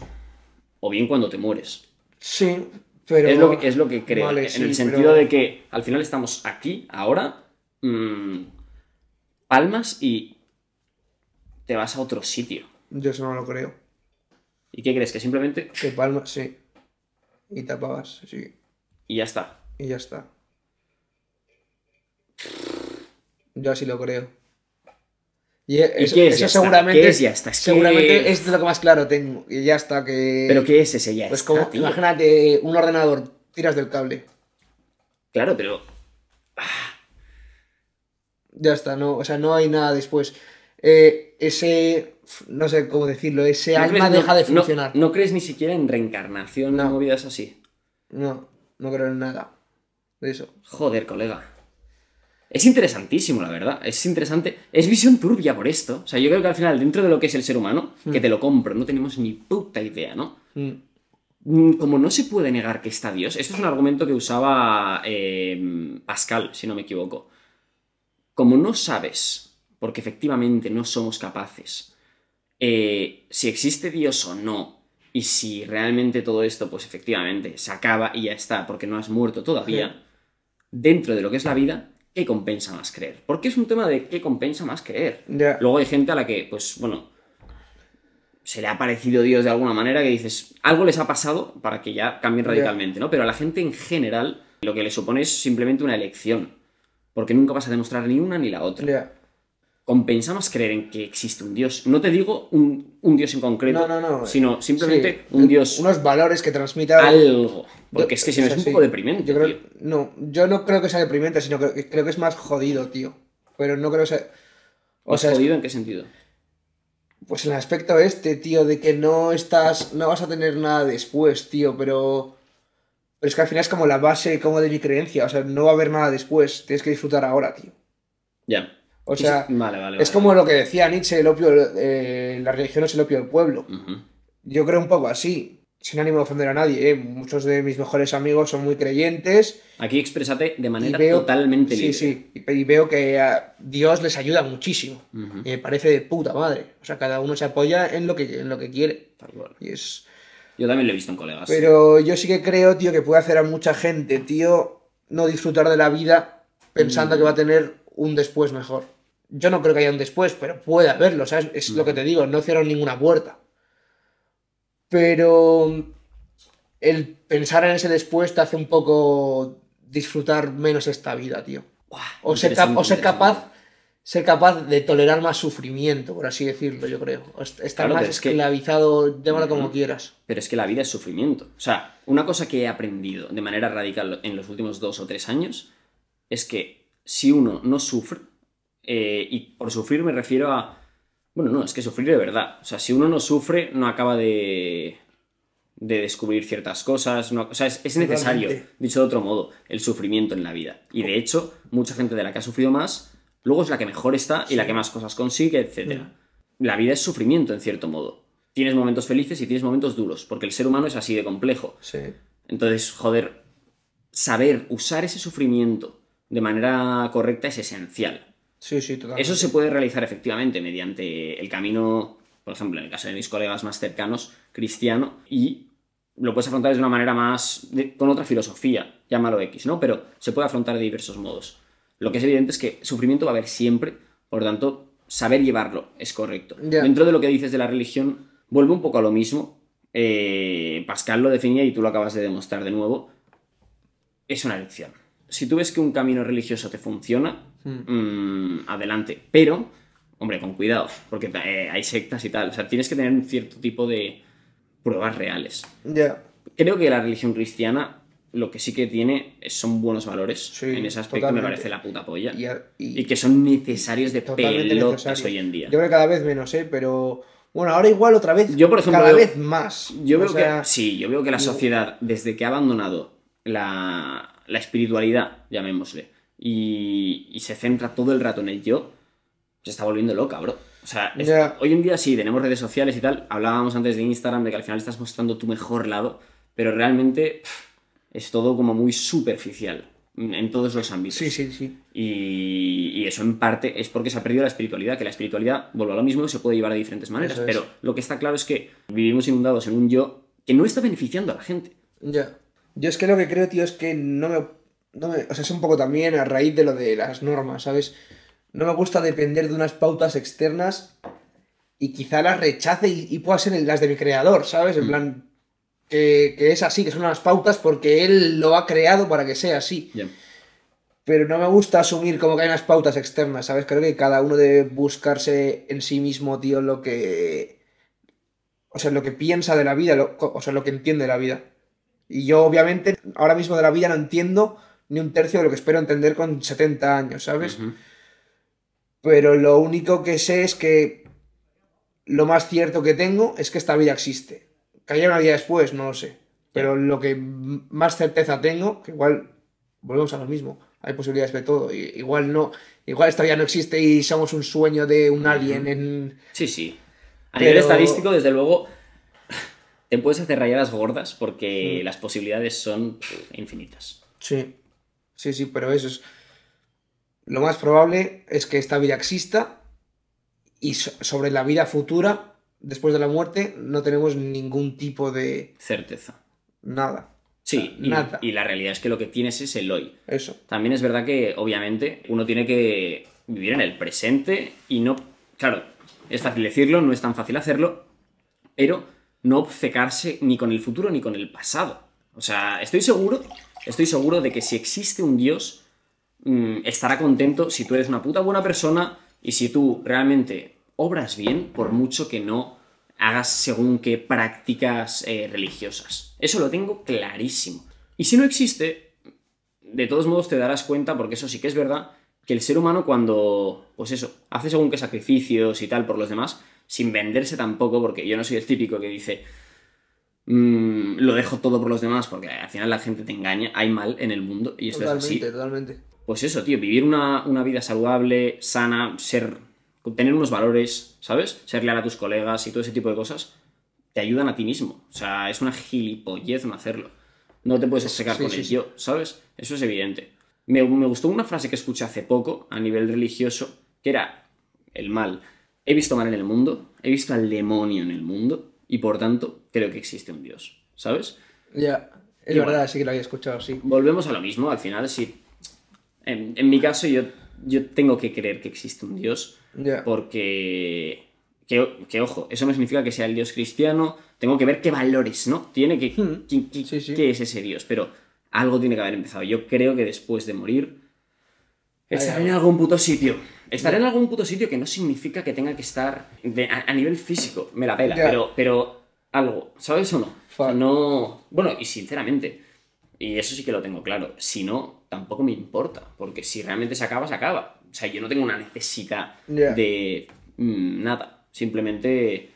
O bien cuando te mueres. Sí, pero... Es lo que, es lo que creo. en el sentido de que al final estamos aquí, ahora, mm, palmas y te vas a otro sitio. Yo eso no lo creo. ¿Y qué crees? Que simplemente... Que palmas, sí. Y te sí. Y ya está. Y ya está. Yo así lo creo. E, y, eso seguramente, es seguramente es lo que más claro tengo. Y ya está que. Pero qué es ese ya. Pues como, imagínate un ordenador, tiras del cable. Claro, pero. Ah. Ya está, no, o sea, no hay nada después. Eh, ese, no sé cómo decirlo, ese alma deja de funcionar. No, crees ni siquiera en reencarnación, no. movidas así. No, no creo en nada eso. Joder, colega. Es interesantísimo, la verdad. Es interesante. Es visión turbia por esto. O sea, yo creo que al final, dentro de lo que es el ser humano, mm. que te lo compro, no tenemos ni puta idea, ¿no? Mm. Mm, como no se puede negar que está Dios, esto es un argumento que usaba eh, Pascal, si no me equivoco. Como no sabes, porque efectivamente no somos capaces, eh, si existe Dios o no, y si realmente todo esto, pues efectivamente, se acaba y ya está, porque no has muerto todavía, dentro de lo que es la vida, qué compensa más creer. Porque es un tema de qué compensa más creer. Luego hay gente a la que, pues bueno, se le ha parecido Dios de alguna manera que dices, algo les ha pasado para que ya cambien radicalmente, ¿no? Pero a la gente en general lo que le supone es simplemente una elección. Porque nunca vas a demostrar ni una ni la otra compensa más creer en que existe un Dios. No te digo un, Dios en concreto, no, no, no, eh, sino simplemente un Dios. Unos valores que transmita algo. Porque es que si no es, un poco deprimente. Yo No, yo no creo que sea deprimente, sino que creo que es más jodido, tío. Pero no creo que sea. O sea, jodido en qué sentido? Pues en el aspecto este, tío, de que no estás. No vas a tener nada después, tío, pero. Pero es que al final es como la base como de mi creencia, o sea, no va a haber nada después, tienes que disfrutar ahora, tío. Ya. O sea, es como lo que decía Nietzsche, el opio, eh, la religión es el opio del pueblo. Yo creo un poco así, sin ánimo de ofender a nadie. Eh. Muchos de mis mejores amigos son muy creyentes. Aquí exprésate de manera totalmente libre. Sí, sí, y veo que a Dios les ayuda muchísimo. me parece de puta madre. O sea, cada uno se apoya en lo que, en lo que quiere. Y es... Yo también lo he visto en colegas. Pero yo sí que creo, tío, que puede hacer a mucha gente, tío, no disfrutar de la vida pensando que va a tener un después mejor. Yo no creo que haya un después, pero puede haberlo, Es lo que te digo, no cierro ninguna puerta. Pero mm, el pensar en ese después te hace un poco disfrutar menos esta vida, tío. o, ser capaz ser capaz de tolerar más sufrimiento, por así decirlo, yo creo. Estar más esclavizado, es que... como quieras. Pero es que la vida es sufrimiento. O sea, una cosa que he aprendido de manera radical en los últimos dos o tres años es que si uno no sufre, eh, y por sufrir me refiero a... Bueno, no, es que sufrir de verdad. O sea, si uno no sufre, no acaba de, de descubrir ciertas cosas. o sea, es, necesario, dicho de otro modo, el sufrimiento en la vida. Y de hecho, mucha gente de la que ha sufrido más, luego es la que mejor está y la que más cosas consigue, etc. Mm. La vida es sufrimiento, en cierto modo. Tienes momentos felices y tienes momentos duros, porque el ser humano es así de complejo. Entonces, joder, saber usar ese sufrimiento de manera correcta es esencial. Sí, sí, Eso se puede realizar efectivamente mediante el camino, por ejemplo, en el caso de mis colegas más cercanos, cristiano, y lo puedes afrontar de una manera más, con otra filosofía, llámalo X, ¿no? Pero se puede afrontar de diversos modos. Lo que es evidente es que sufrimiento va a haber siempre, por lo tanto, saber llevarlo es correcto. Dentro de lo que dices de la religión, vuelve un poco a lo mismo. Eh, Pascal lo definía y tú lo acabas de demostrar de nuevo. Es una elección si tú ves que un camino religioso te funciona, hmm. mm, adelante. Pero, hombre, con cuidado, porque eh, hay sectas y tal. O sea, tienes que tener un cierto tipo de pruebas reales. Ya. Creo que la religión cristiana lo que sí que tiene son buenos valores. en ese aspecto me parece la puta polla. Y, que son necesarios de pelotas hoy en día. Yo creo que cada vez menos, ¿eh? Pero... Bueno, ahora igual otra vez. Yo, por ejemplo, cada vez más. Yo que. Sí, yo veo que la sociedad, desde que ha abandonado la, la espiritualidad, llamémosle, y, se centra todo el rato en el yo, se está volviendo loca, bro. O sea, hoy en día sí, tenemos redes sociales y tal. Hablábamos antes de Instagram de que al final estás mostrando tu mejor lado, pero realmente es todo como muy superficial en todos los ámbitos. Sí, sí, sí. Y, eso en parte es porque se ha perdido la espiritualidad, que la espiritualidad, vuelvo a lo mismo, se puede llevar de diferentes maneras, pero lo que está claro es que vivimos inundados en un yo que no está beneficiando a la gente. Ya. Yo es que lo que creo, tío, es que no me, no me, O sea, es un poco también a raíz de lo de las normas, ¿sabes? No me gusta depender de unas pautas externas y quizá las rechace y, pueda ser las de mi creador, ¿sabes? En mm. plan, que, es así, que son unas pautas porque él lo ha creado para que sea así. Pero no me gusta asumir como que hay unas pautas externas, ¿sabes? Creo que cada uno debe buscarse en sí mismo, tío, lo que. O sea, lo que piensa de la vida, o sea, lo que entiende de la vida. Y yo obviamente ahora mismo de la vida no entiendo ni un tercio de lo que espero entender con 70 años, ¿sabes? Pero lo único que sé es que lo más cierto que tengo es que esta vida existe. Que haya una vida después, no lo sé. Pero lo que más certeza tengo, que igual volvemos a lo mismo, hay posibilidades de todo. igual no, igual esta vida no existe y somos un sueño de un alien en. Sí, sí. A nivel estadístico, desde luego, te puedes hacer rayadas gordas porque las posibilidades son infinitas. Sí, sí, sí, pero eso es... Lo más probable es que esta vida exista y sobre la vida futura, después de la muerte, no tenemos ningún tipo de... Certeza. Nada. Sí, Nada. y la realidad es que lo que tienes es el hoy. Eso. También es verdad que, obviamente, uno tiene que vivir en el presente y no... Claro, es fácil decirlo, no es tan fácil hacerlo, pero no obcecarse ni con el futuro ni con el pasado. O sea, estoy seguro, estoy seguro de que si existe un Dios, mm, estará contento si tú eres una puta buena persona y si tú realmente obras bien, por mucho que no hagas según qué prácticas eh, religiosas. Eso lo tengo clarísimo. Y si no existe, de todos modos te darás cuenta, porque eso sí que es verdad, que el ser humano cuando, pues eso, hace según qué sacrificios y tal por los demás, sin venderse tampoco, porque yo no soy el típico que dice, mm, lo dejo todo por los demás, porque al final la gente te engaña, hay mal en el mundo y esto es así. Totalmente, totalmente. Pues eso, tío, vivir una, vida saludable, sana, ser, tener unos valores, ¿sabes? Ser leal a tus colegas y todo ese tipo de cosas, te ayudan a ti mismo. O sea, es una gilipollez no hacerlo. No te puedes secar con el yo, ¿sabes? Eso es evidente. Me, me gustó una frase que escuché hace poco a nivel religioso, que era el mal He visto mal en el mundo, he visto al demonio en el mundo, y por tanto creo que existe un Dios, ¿sabes? Ya, es verdad, sí que lo había escuchado, sí. Volvemos a lo mismo, al final sí. En, mi caso yo, yo tengo que creer que existe un Dios, porque... Que, que, ojo, eso no significa que sea el Dios cristiano, tengo que ver qué valores, ¿no? Tiene que... Hmm. ¿Qué es ese Dios? Pero algo tiene que haber empezado. Yo creo que después de morir... Estaré en algún puto sitio Estar en algún puto sitio que no significa que tenga que estar a, nivel físico, me la pela, pero, pero algo, ¿sabes o no? no. Bueno, y sinceramente, y eso sí que lo tengo claro, si no, tampoco me importa, porque si realmente se acaba, se acaba. O sea, yo no tengo una necesidad de mm, nada, simplemente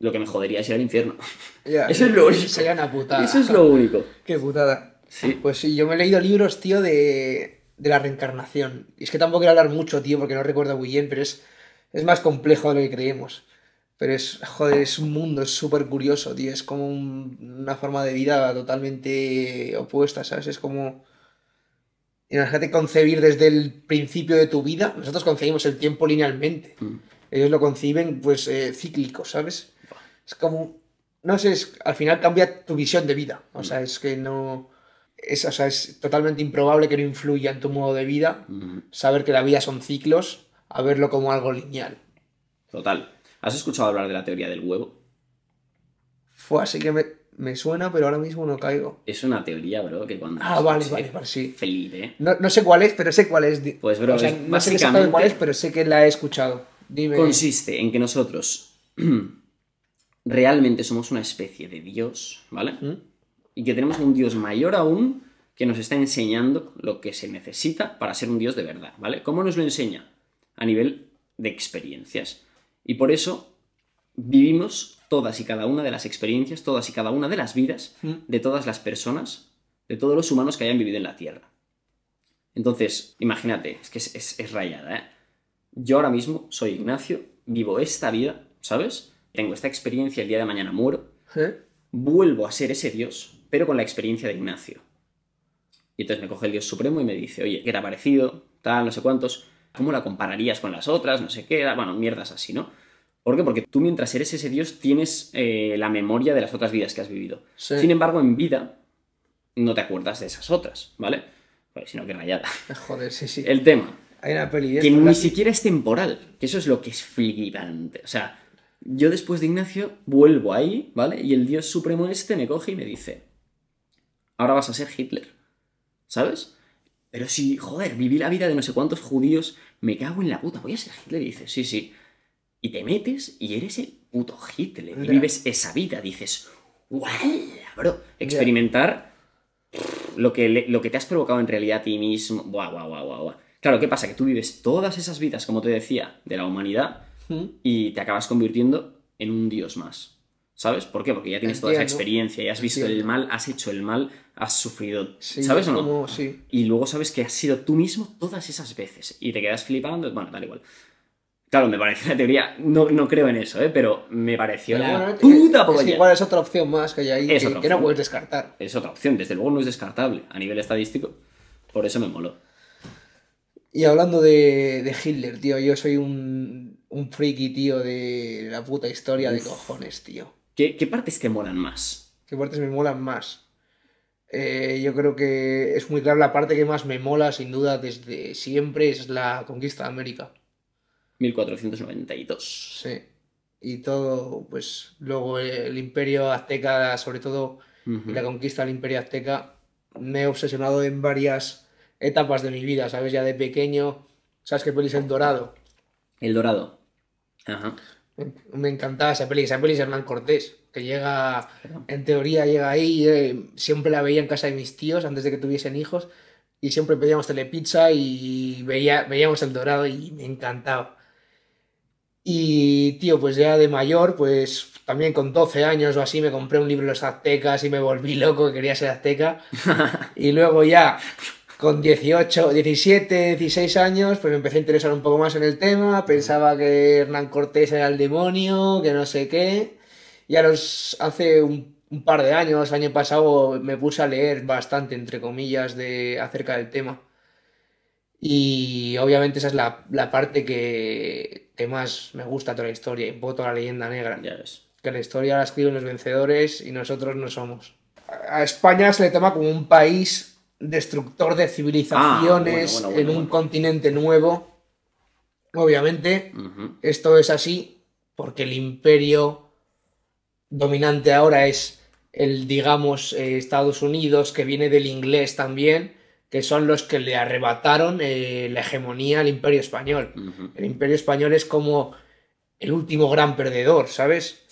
lo que me jodería es ir al infierno. eso es lo único. Eso es lo único. Qué putada. Sí. Pues sí, yo me he leído libros, tío, de de la reencarnación. Y es que tampoco quiero hablar mucho, tío, porque no recuerdo muy bien, pero es, es más complejo de lo que creemos. Pero es, joder, es un mundo, es súper curioso, tío. Es como una forma de vida totalmente opuesta, ¿sabes? Es como... Imagínate concebir desde el principio de tu vida. Nosotros concebimos el tiempo linealmente. Mm. Ellos lo conciben, pues, eh, cíclico, ¿sabes? Es como... No sé, al final cambia tu visión de vida. O mm. sea, es que no es, o totalmente improbable que no influya en tu modo de vida. Saber que la vida son ciclos, a verlo como algo lineal. Total. ¿Has escuchado hablar de la teoría del huevo? Fue así que me, suena, pero ahora mismo no caigo. Es una teoría, bro, que cuando... Ah, vale, vale, vale, sí. Feliz, ¿eh? No, sé cuál es, pero sé cuál es. Pues, bro, no sé exactamente cuál es, pero sé que la he escuchado. Dime. Consiste en que nosotros realmente somos una especie de Dios, ¿vale? ¿Mm? y que tenemos un Dios mayor aún que nos está enseñando lo que se necesita para ser un Dios de verdad, ¿vale? ¿Cómo nos lo enseña? A nivel de experiencias. Y por eso vivimos todas y cada una de las experiencias, todas y cada una de las vidas mm. de todas las personas, de todos los humanos que hayan vivido en la Tierra. Entonces, imagínate, es que es, rayada, ¿eh? Yo ahora mismo soy Ignacio, vivo esta vida, ¿sabes? Tengo esta experiencia, el día de mañana muero, vuelvo a ser ese Dios, pero con la experiencia de Ignacio. Y entonces me coge el Dios Supremo y me dice, oye, que era parecido? Tal, no sé cuántos. ¿Cómo la compararías con las otras? No sé qué. Bueno, mierdas así, ¿no? ¿Por qué? Porque tú mientras eres ese Dios tienes eh, la memoria de las otras vidas que has vivido. Sin embargo, en vida no te acuerdas de esas otras, ¿vale? Pues, sino que rayada. Joder, sí, sí. El tema. Hay una peli Que ni siquiera es temporal. Que eso es lo que es flipante. O sea, yo después de Ignacio vuelvo ahí, ¿vale? Y el Dios Supremo este me coge y me dice, ahora vas a ser Hitler. ¿Sabes? Pero si, joder, viví la vida de no sé cuántos judíos, me cago en la puta, voy a ser Hitler. dices, sí, sí. Y te metes y eres el puto Hitler. Y vives esa vida. Dices, ¡guau! Bro, experimentar lo, que lo que te has provocado en realidad a ti mismo. guau, guau, guau, Claro, ¿qué pasa? Que tú vives todas esas vidas, como te decía, de la humanidad hmm. y te acabas convirtiendo en un dios más. ¿Sabes? ¿Por qué? Porque ya tienes toda esa experiencia, ya has visto el mal, has hecho el mal, has sufrido, ¿sabes o no? Y luego sabes que has sido tú mismo todas esas veces y te quedas flipando, bueno, tal igual. Claro, me parece la teoría, no, creo en eso, ¿eh? pero me pareció la puta es, igual es otra opción más que hay ahí, que, no puedes descartar. Es otra opción, desde luego no es descartable a nivel estadístico, por eso me moló. Y hablando de, Hitler, tío, yo soy un, un friki, tío, de la puta historia de cojones, tío. ¿Qué, partes te molan más? ¿Qué partes me molan más? Eh, yo creo que es muy claro la parte que más me mola, sin duda, desde siempre, es la conquista de América. 1492. Sí. Y todo, pues luego el imperio azteca, sobre todo la conquista del imperio azteca, me he obsesionado en varias etapas de mi vida, ¿sabes? Ya de pequeño, ¿sabes qué pelis es El Dorado? El Dorado. Ajá. Me encantaba esa peli, esa peli es Hernán Cortés, que llega, en teoría llega ahí, eh, siempre la veía en casa de mis tíos antes de que tuviesen hijos, y siempre pedíamos telepizza y veía, veíamos El Dorado y me encantaba. Y tío, pues ya de mayor, pues también con 12 años o así me compré un libro de los aztecas y me volví loco, quería ser azteca. y luego ya con 18, 17, 16 años, pues me empecé a interesar un poco más en el tema. Pensaba que Hernán Cortés era el demonio, que no sé qué. Y a los, hace un, par de años, año pasado, me puse a leer bastante, entre comillas, de, acerca del tema. Y obviamente esa es la, parte que, más me gusta toda la historia, y voto a la leyenda negra. Ya ves. Que la historia la escriben los vencedores y nosotros no somos. A España se le toma como un país destructor de ah, civilizaciones en un continente nuevo. Obviamente, esto es así porque el imperio dominante ahora es el, digamos, eh, Estados Unidos, que viene del inglés también, que son los que le arrebataron eh, la hegemonía al imperio español. El imperio español es como el último gran perdedor, ¿sabes?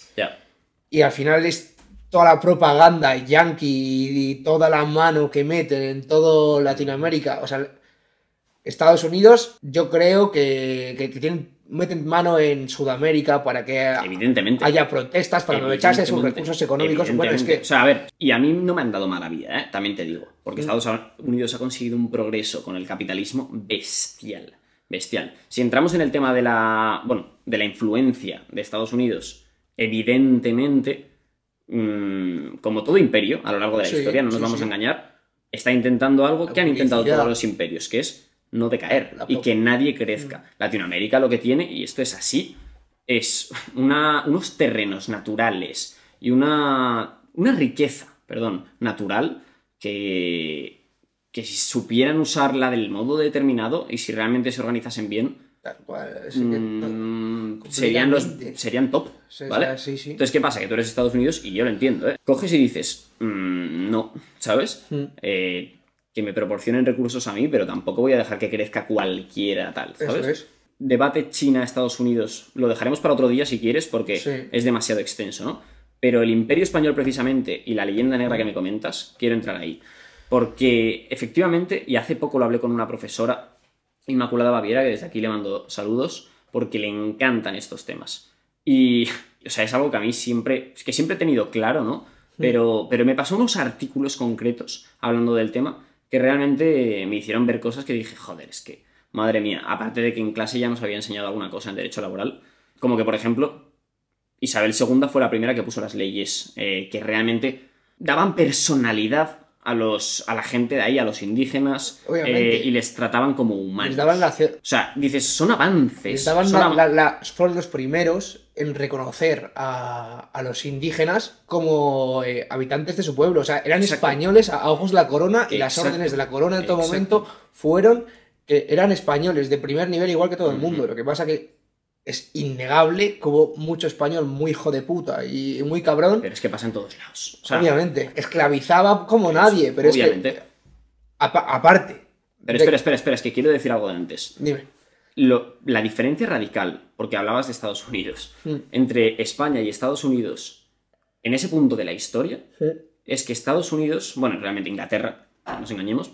Y al final es toda la propaganda yankee y toda la mano que meten en todo Latinoamérica, o sea, Estados Unidos, yo creo que, meten mano en Sudamérica para que haya protestas, para aprovecharse sus recursos económicos. que... O sea, a ver, y a mí no me han dado mala vida, ¿eh? también te digo, porque Estados Unidos ha conseguido un progreso con el capitalismo bestial, bestial. Si entramos en el tema de la, bueno, de la influencia de Estados Unidos, evidentemente Mm, como todo imperio a lo largo de la historia, no nos vamos a engañar, está intentando algo que han intentado todos los imperios, que es no decaer y que nadie crezca. Mm. Latinoamérica lo que tiene, y esto es así, es unos terrenos naturales y una, una riqueza, perdón, natural que, que si supieran usarla del modo determinado y si realmente se organizasen bien, Tal cual. Mm, serían, los, serían top, ah, Entonces, ¿qué pasa? Que tú eres Estados Unidos y yo lo entiendo, ¿eh? Coges y dices, mm, no, ¿sabes? Mm. Eh, que me proporcionen recursos a mí, pero tampoco voy a dejar que crezca cualquiera tal, ¿sabes? Debate China-Estados Unidos lo dejaremos para otro día si quieres, porque es demasiado extenso, ¿no? Pero el Imperio Español, precisamente, y la leyenda negra que me comentas, quiero entrar ahí. Porque efectivamente, y hace poco lo hablé con una profesora Inmaculada Baviera, que desde aquí le mando saludos, porque le encantan estos temas. Y, o sea, es algo que a mí siempre, que siempre he tenido claro, ¿no? Pero, pero me pasó unos artículos concretos hablando del tema que realmente me hicieron ver cosas que dije, joder, es que, madre mía, aparte de que en clase ya nos había enseñado alguna cosa en derecho laboral, como que, por ejemplo, Isabel II fue la primera que puso las leyes eh, que realmente daban personalidad a, los, a la gente de ahí, a los indígenas, eh, y les trataban como humanos. O sea, dices, son avances. fueron los primeros en reconocer a, a los indígenas como eh, habitantes de su pueblo. O sea, eran españoles a, ojos de la corona y las órdenes de la corona en todo momento fueron eran españoles de primer nivel igual que todo el mundo. Lo que pasa que es innegable como mucho español muy hijo de puta y muy cabrón. Pero es que pasa en todos lados. obviamente. Esclavizaba como nadie, pero es que. aparte. Pero espera, espera, espera, es que quiero decir algo de antes. Dime. la diferencia radical, porque hablabas de Estados Unidos, hmm. entre España y Estados Unidos en ese punto de la historia, es que Estados Unidos, bueno, realmente Inglaterra, no nos engañemos,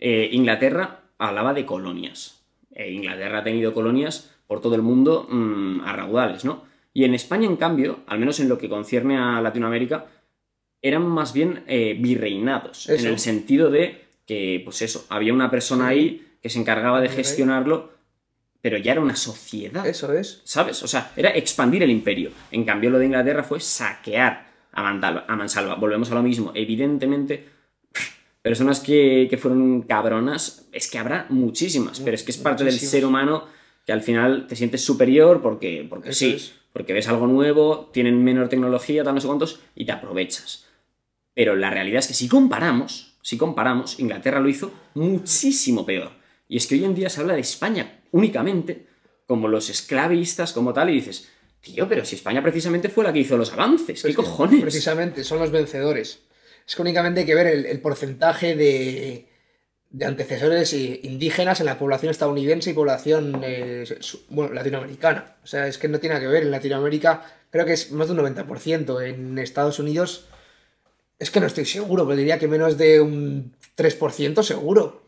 eh, Inglaterra hablaba de colonias. E Inglaterra ha tenido colonias por todo el mundo mm, a raudales, ¿no? Y en España, en cambio, al menos en lo que concierne a Latinoamérica, eran más bien eh, virreinados, en el sentido de que, pues eso, había una persona ahí que se encargaba de gestionarlo, pero ya era una sociedad. Eso es. ¿Sabes? O sea, era expandir el imperio. En cambio, lo de Inglaterra fue saquear a, a Mansalva. Volvemos a lo mismo. Evidentemente, personas que, fueron cabronas, es que habrá muchísimas, pero es que es parte del ser humano que al final te sientes superior porque, porque sí, porque ves algo nuevo, tienen menor tecnología, tal, no sé cuántos, y te aprovechas. Pero la realidad es que si comparamos, si comparamos, Inglaterra lo hizo muchísimo peor. Y es que hoy en día se habla de España únicamente como los esclavistas, como tal, y dices, tío, pero si España precisamente fue la que hizo los avances, ¿qué cojones? Precisamente, son los vencedores. Es que únicamente hay que ver el porcentaje de, de antecesores eh, indígenas en la población estadounidense y población eh, latinoamericana. O sea, es que no tiene que ver. En Latinoamérica creo que es más de un 90%. En Estados Unidos es que no estoy seguro, pero diría que menos de un 3% seguro.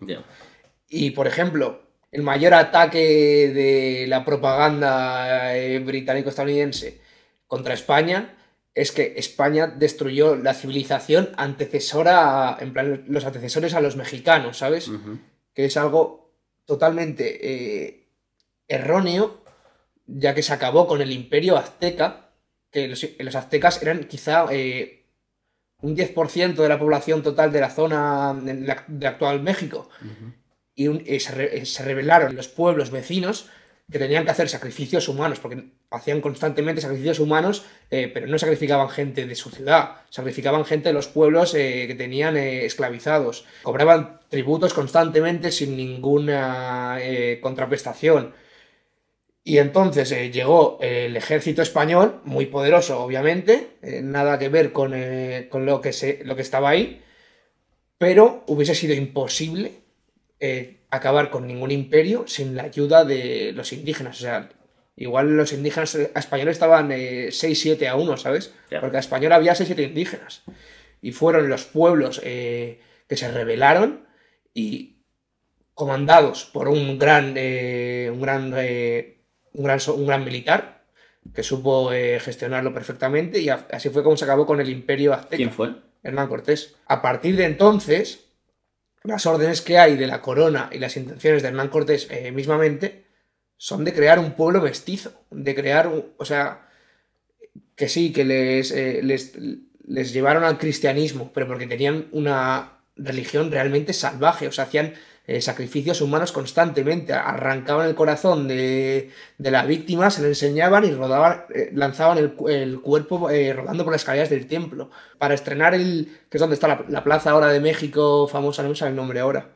Y por ejemplo, el mayor ataque de la propaganda eh, británico-estadounidense contra España es que España destruyó la civilización antecesora, en plan, los antecesores a los mexicanos, ¿sabes? Que es algo totalmente eh, erróneo, ya que se acabó con el imperio azteca, que los, aztecas eran quizá eh, un 10% de la población total de la zona de, actual México. Y eh, se rebelaron los pueblos vecinos que tenían que hacer sacrificios humanos, porque hacían constantemente sacrificios humanos, eh, pero no sacrificaban gente de su ciudad, sacrificaban gente de los pueblos eh, que tenían eh, esclavizados, cobraban tributos constantemente sin ninguna contraprestación. Y entonces llegó el ejército español, muy poderoso obviamente, nada que ver con, lo, que se, lo, que estaba ahí, pero hubiese sido imposible acabar con ningún imperio sin la ayuda de los indígenas. O sea, igual los indígenas eh, españoles estaban 6-7 eh, a 1, ¿sabes? Porque a español había 6-7 indígenas. Y fueron los pueblos eh, que se rebelaron y comandados por un gran, un, gran un gran, un gran, militar que supo gestionarlo perfectamente y así fue como se acabó con el imperio azteca. ¿Quién fue? Hernán Cortés. A partir de entonces, las órdenes que hay de la corona y las intenciones de Hernán Cortés eh, mismamente son de crear un pueblo mestizo, de crear, o sea, que sí, que les, eh, les, les llevaron al cristianismo, pero porque tenían una religión realmente salvaje, o sea, hacían eh, sacrificios humanos constantemente. Arrancaban el corazón de, la víctima, se le enseñaban y rodaban, eh, lanzaban el, el cuerpo eh, rodando por las escaleras del templo. Para estrenar el. que es donde está la, plaza ahora de México, famosa, no me el nombre ahora.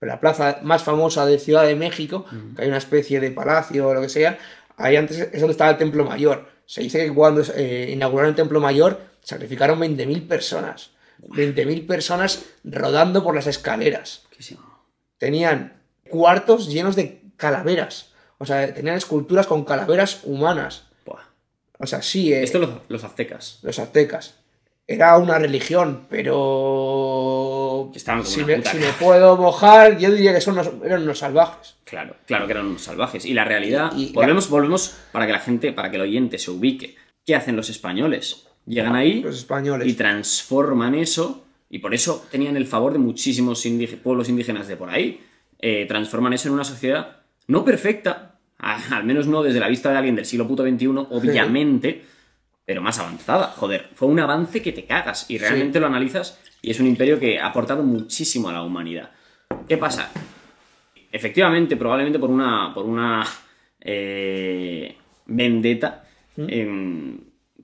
Pero la plaza más famosa de Ciudad de México, que hay una especie de palacio o lo que sea, ahí antes es donde estaba el templo mayor. Se dice que cuando inauguraron el templo mayor sacrificaron 20.000 personas. 20.000 personas rodando por las escaleras tenían cuartos llenos de calaveras. O sea, tenían esculturas con calaveras humanas. O sea, sí. Eh, Esto los, los aztecas. Los aztecas. Era una religión, pero. si, me, puedo mojar, yo diría que son eran unos salvajes. Claro, claro que eran unos salvajes. Y la realidad. volvemos, volvemos para que la gente, para que el oyente se ubique. ¿Qué hacen los españoles? Llegan ahí los españoles. y transforman eso y por eso tenían el favor de muchísimos pueblos indígenas de por ahí. Eh, transforman eso en una sociedad no perfecta, al menos no desde la vista de alguien del siglo puto XXI, obviamente, pero más avanzada. Joder, fue un avance que te cagas y realmente lo analizas y es un imperio que ha aportado muchísimo a la humanidad. ¿Qué pasa? Efectivamente, probablemente por una, por una eh, vendetta. ¿Mm? Em,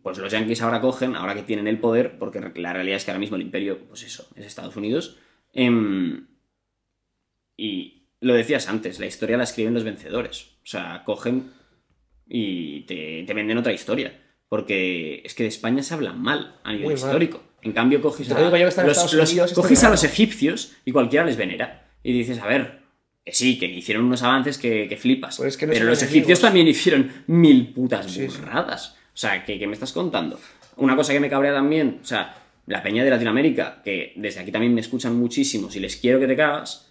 pues los yankees ahora cogen, ahora que tienen el poder, porque la realidad es que ahora mismo el imperio, pues eso, es Estados Unidos. Em, y lo decías antes, la historia la escriben los vencedores. O sea, cogen y te, venden otra historia. Porque es que de España se habla mal a nivel histórico. En cambio, coges, a, los, egipcios y cualquiera les venera. Y dices, a ver, que sí, que hicieron unos avances que, flipas. Pues pero los egipcios también hicieron mil putas burradas. O sea, ¿qué, me estás contando? Una cosa que me cabrea también, o sea, la peña de Latinoamérica, que desde aquí también me escuchan muchísimo, si les quiero que te cagas,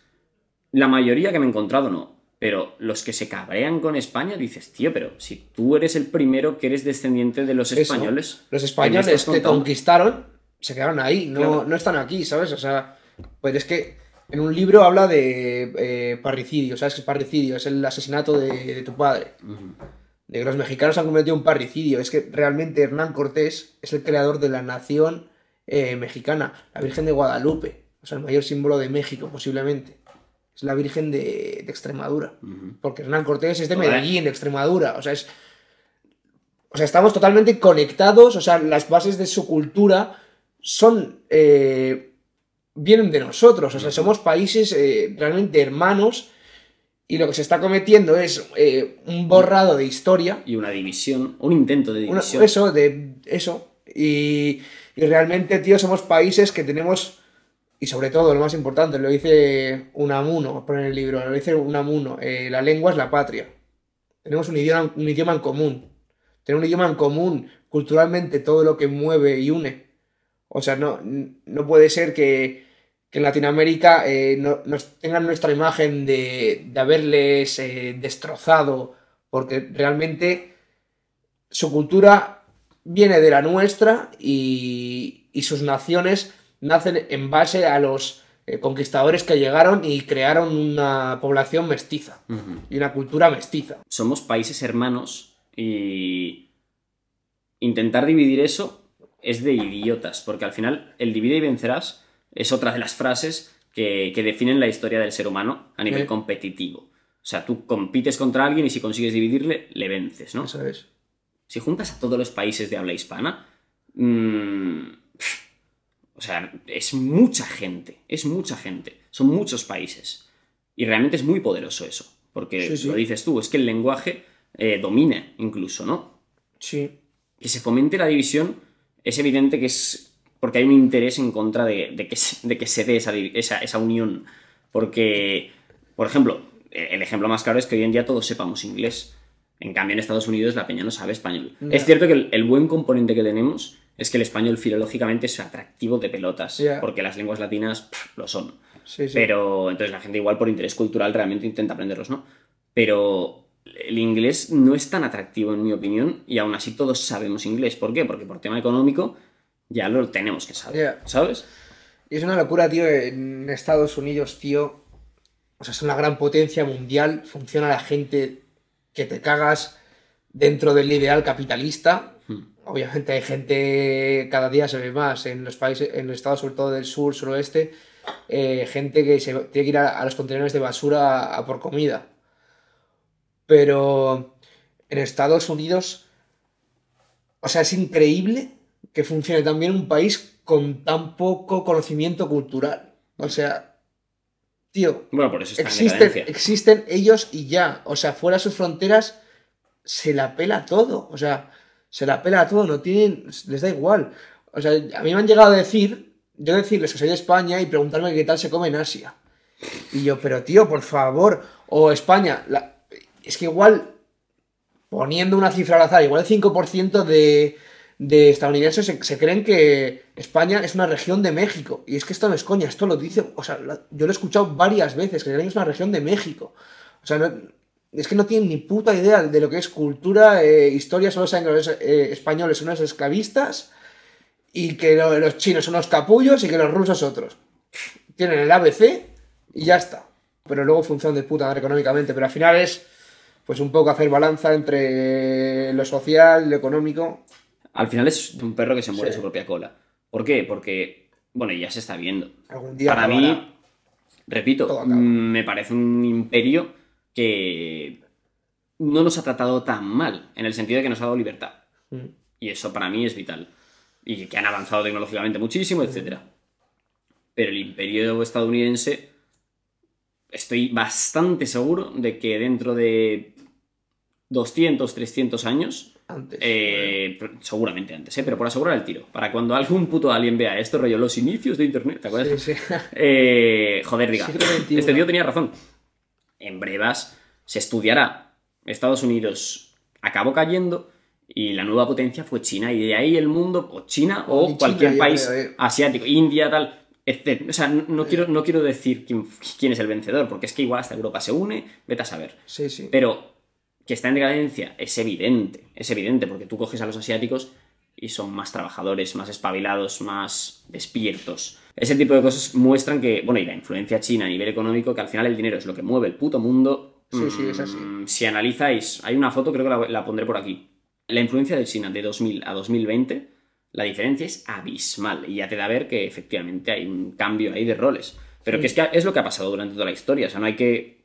la mayoría que me he encontrado no. Pero los que se cabrean con España, dices, tío, pero si tú eres el primero que eres descendiente de los españoles. Los españoles que conquistaron, se quedaron ahí, no, no están aquí, ¿sabes? O sea, pues es que en un libro habla de eh, parricidio, ¿sabes? es Parricidio es el asesinato de, tu padre de que los mexicanos han cometido un parricidio. Es que realmente Hernán Cortés es el creador de la nación eh, mexicana, la Virgen de Guadalupe, o sea, el mayor símbolo de México posiblemente. Es la Virgen de, Extremadura, porque Hernán Cortés es de Medellín, de Extremadura, o sea, es... O sea, estamos totalmente conectados, o sea, las bases de su cultura son... Eh, vienen de nosotros, o sea, somos países eh, realmente hermanos y lo que se está cometiendo es eh, un borrado de historia. Y una división, un intento de división. eso, de eso. Y, realmente, tío, somos países que tenemos, y sobre todo, lo más importante, lo dice Unamuno, por el libro, lo dice Unamuno, eh, la lengua es la patria. Tenemos un idioma, un idioma en común. Tener un idioma en común, culturalmente, todo lo que mueve y une. O sea, no, no puede ser que que en Latinoamérica eh, no, tengan nuestra imagen de, de haberles eh, destrozado, porque realmente su cultura viene de la nuestra y, y sus naciones nacen en base a los eh, conquistadores que llegaron y crearon una población mestiza y una cultura mestiza. Somos países hermanos y intentar dividir eso es de idiotas, porque al final el divide y vencerás es otra de las frases que, definen la historia del ser humano a nivel competitivo. O sea, tú compites contra alguien y si consigues dividirle, le vences, ¿no? sabes Si juntas a todos los países de habla hispana, mm, o sea, es mucha gente, es mucha gente, son muchos países. Y realmente es muy poderoso eso, porque lo dices tú, es que el lenguaje eh, domina incluso, ¿no? Sí. Que se fomente la división es evidente que es porque hay un interés en contra de, de, que, se dé esa, esa, unión. Porque, por ejemplo, e-, el ejemplo más claro es que hoy en día todos sepamos inglés. En cambio, en Estados Unidos la peña no sabe español. Es cierto que el, buen componente que tenemos es que el español filológicamente es atractivo de pelotas, porque las lenguas latinas lo son. Pero entonces la gente igual por interés cultural realmente intenta aprenderlos, ¿no? Pero el inglés no es tan atractivo en mi opinión y aún así todos sabemos inglés. ¿Por qué? Porque por tema económico ya lo tenemos que saber, ¿sabes? Y es una locura, tío, en Estados Unidos, tío, o sea, es una gran potencia mundial, funciona la gente que te cagas dentro del ideal capitalista. Hmm. Obviamente hay gente, cada día se ve más en los países, en los estados, sobre todo del sur, suroeste, eh, gente que tiene que ir a, los contenedores de basura a por comida. Pero en Estados Unidos, o sea, es increíble que funcione también un país con tan poco conocimiento cultural. O sea, tío. Bueno, por eso existen, ellos y ya. O sea, fuera de sus fronteras se la pela todo. O sea, se la pela todo. No tienen. Les da igual. O sea, a mí me han llegado a decir. Yo decirles que soy de España y preguntarme qué tal se come en Asia. Y yo, pero tío, por favor. O España. Es que igual. Poniendo una cifra al azar, igual el 5% de de estadounidenses se, se, creen que España es una región de México. Y es que esto no es coña, esto lo dice, o sea, yo lo he escuchado varias veces, que creen que es una región de México. O sea, es que no tienen ni puta idea de lo que es cultura, e historia, solo saben que los eh, españoles son los esclavistas y que los chinos son los capullos y que los rusos otros. Tienen el ABC y ya está. Pero luego funcionan de puta madre económicamente, pero al final es pues un poco hacer balanza entre lo social, lo económico. Al final es un perro que se muere su propia cola. ¿Por qué? Porque, bueno, ya se está viendo. Para mí, repito, mm, me parece un imperio que no nos ha tratado tan mal, en el sentido de que nos ha dado libertad. Mm. Y eso para mí es vital. Y que han avanzado tecnológicamente muchísimo, mm. etc. Pero el imperio estadounidense, estoy bastante seguro de que dentro de 200, 300 años antes. Eh, seguramente antes, eh, pero por asegurar el tiro. Para cuando algún puto alguien vea esto rollo, los inicios de internet, ¿te acuerdas? Sí, sí. Eh, joder, diga. este tío tenía razón. En brevas se estudiará. Estados Unidos acabó cayendo y la nueva potencia fue China. Y de ahí el mundo, o China o, cualquier país asiático, India, tal. O sea, no, quiero, no quiero decir quién, quién, es el vencedor, porque es que igual hasta Europa se une, vete a saber. Sí, sí. Pero que está en decadencia es evidente, es evidente, porque tú coges a los asiáticos y son más trabajadores, más espabilados, más despiertos. Ese tipo de cosas muestran que, bueno, y la influencia china a nivel económico, que al final el dinero es lo que mueve el puto mundo. Sí, sí, es así. Mm, si analizáis, hay una foto, creo que la, pondré por aquí. La influencia de China de 2000 a 2020, la diferencia es abismal. Y ya te da a ver que efectivamente hay un cambio ahí de roles. Pero que es, que es lo que ha pasado durante toda la historia. O sea, no hay que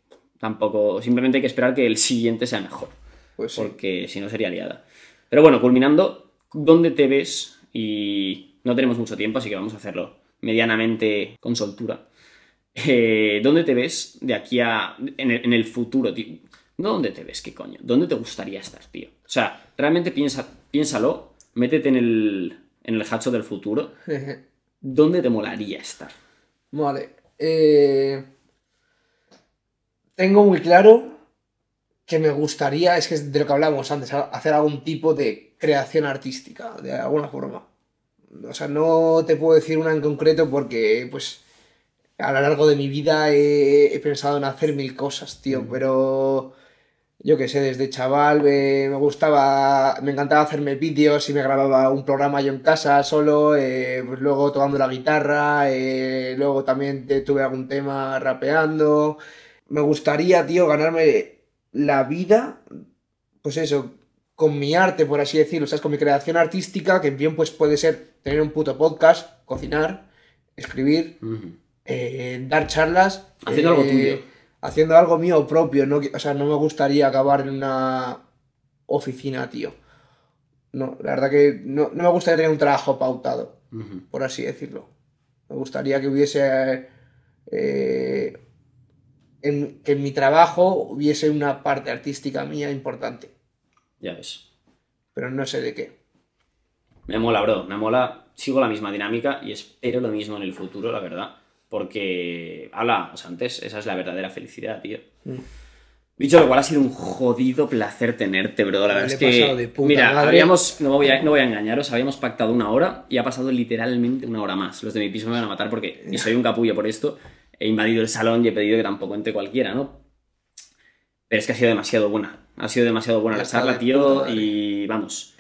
Tampoco, simplemente hay que esperar que el siguiente sea mejor. Pues Porque si no sería liada. Pero bueno, culminando, ¿dónde te ves? Y no tenemos mucho tiempo, así que vamos a hacerlo medianamente con soltura. Eh, ¿Dónde te ves de aquí a. en el, futuro, tío? ¿Dónde te ves? ¿Qué coño? ¿Dónde te gustaría estar, tío? O sea, realmente piensa, piénsalo, métete en el, en el hacho del futuro. ¿Dónde te molaría estar? Vale. Eh, tengo muy claro que me gustaría, es que de lo que hablábamos antes, hacer algún tipo de creación artística, de alguna forma. O sea, no te puedo decir una en concreto porque, pues, a lo largo de mi vida he, pensado en hacer mil cosas, tío, mm. pero yo qué sé, desde chaval me, gustaba, me encantaba hacerme vídeos y me grababa un programa yo en casa solo, eh, pues luego tocando la guitarra, eh, luego también tuve algún tema rapeando, me gustaría, tío, ganarme la vida, pues eso, con mi arte, por así decirlo, ¿sabes? Con mi creación artística, que bien pues puede ser tener un puto podcast, cocinar, escribir, eh, dar charlas. Haciendo algo eh, tuyo. Haciendo algo mío propio, ¿no? O sea, no me gustaría acabar en una oficina, tío. No, la verdad que no, me gustaría tener un trabajo pautado, por así decirlo. Me gustaría que hubiese eh, en, que en mi trabajo hubiese una parte artística mía importante. Ya ves. Pero no sé de qué. Me mola, bro, me mola. Sigo la misma dinámica y espero lo mismo en el futuro, la verdad. Porque, hala, o antes esa es la verdadera felicidad, tío. Mm. Dicho lo cual, ha sido un jodido placer tenerte, bro. La verdad es que. mira, No voy, a, voy a engañaros, habíamos pactado una hora y ha pasado literalmente una hora más. Los de mi piso me van a matar porque. soy un capullo por esto he invadido el salón y he pedido que tampoco entre cualquiera, ¿no? Pero es que ha sido demasiado buena. Ha sido demasiado buena la, charla, tío, y vamos.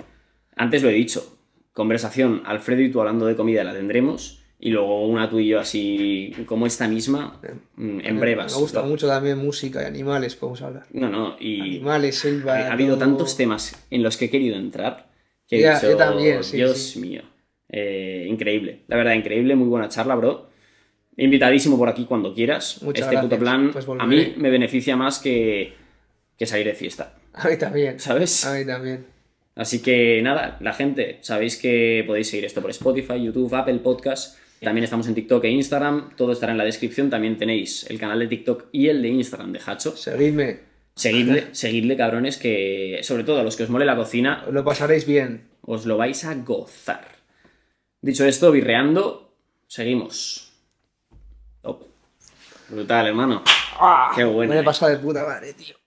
Antes lo he dicho. Conversación, Alfredo y tú hablando de comida, la tendremos. Y luego una tú y yo así como esta misma, mm, en brevas. Me gusta mucho también música y animales, podemos hablar. No, no, y... Animales, selva... Ha habido tantos temas en los que he querido entrar que yo también, Dios mío, eh, increíble. La verdad, increíble, muy buena charla, bro invitadísimo por aquí cuando quieras. este puto plan pues a mí me beneficia más que, que salir de fiesta. A mí también. ¿Sabes? A mí también. Así que nada, la gente, sabéis que podéis seguir esto por Spotify, YouTube, Apple Podcast. También estamos en TikTok e Instagram. Todo estará en la descripción. También tenéis el canal de TikTok y el de Instagram de Hacho. Seguidme. Seguidle, seguidle, cabrones, que sobre todo a los que os mole la cocina. Lo pasaréis bien. Os lo vais a gozar. Dicho esto, birreando seguimos. Brutal, hermano. Ah, Qué bueno. Me he eh. pasado de puta madre, tío.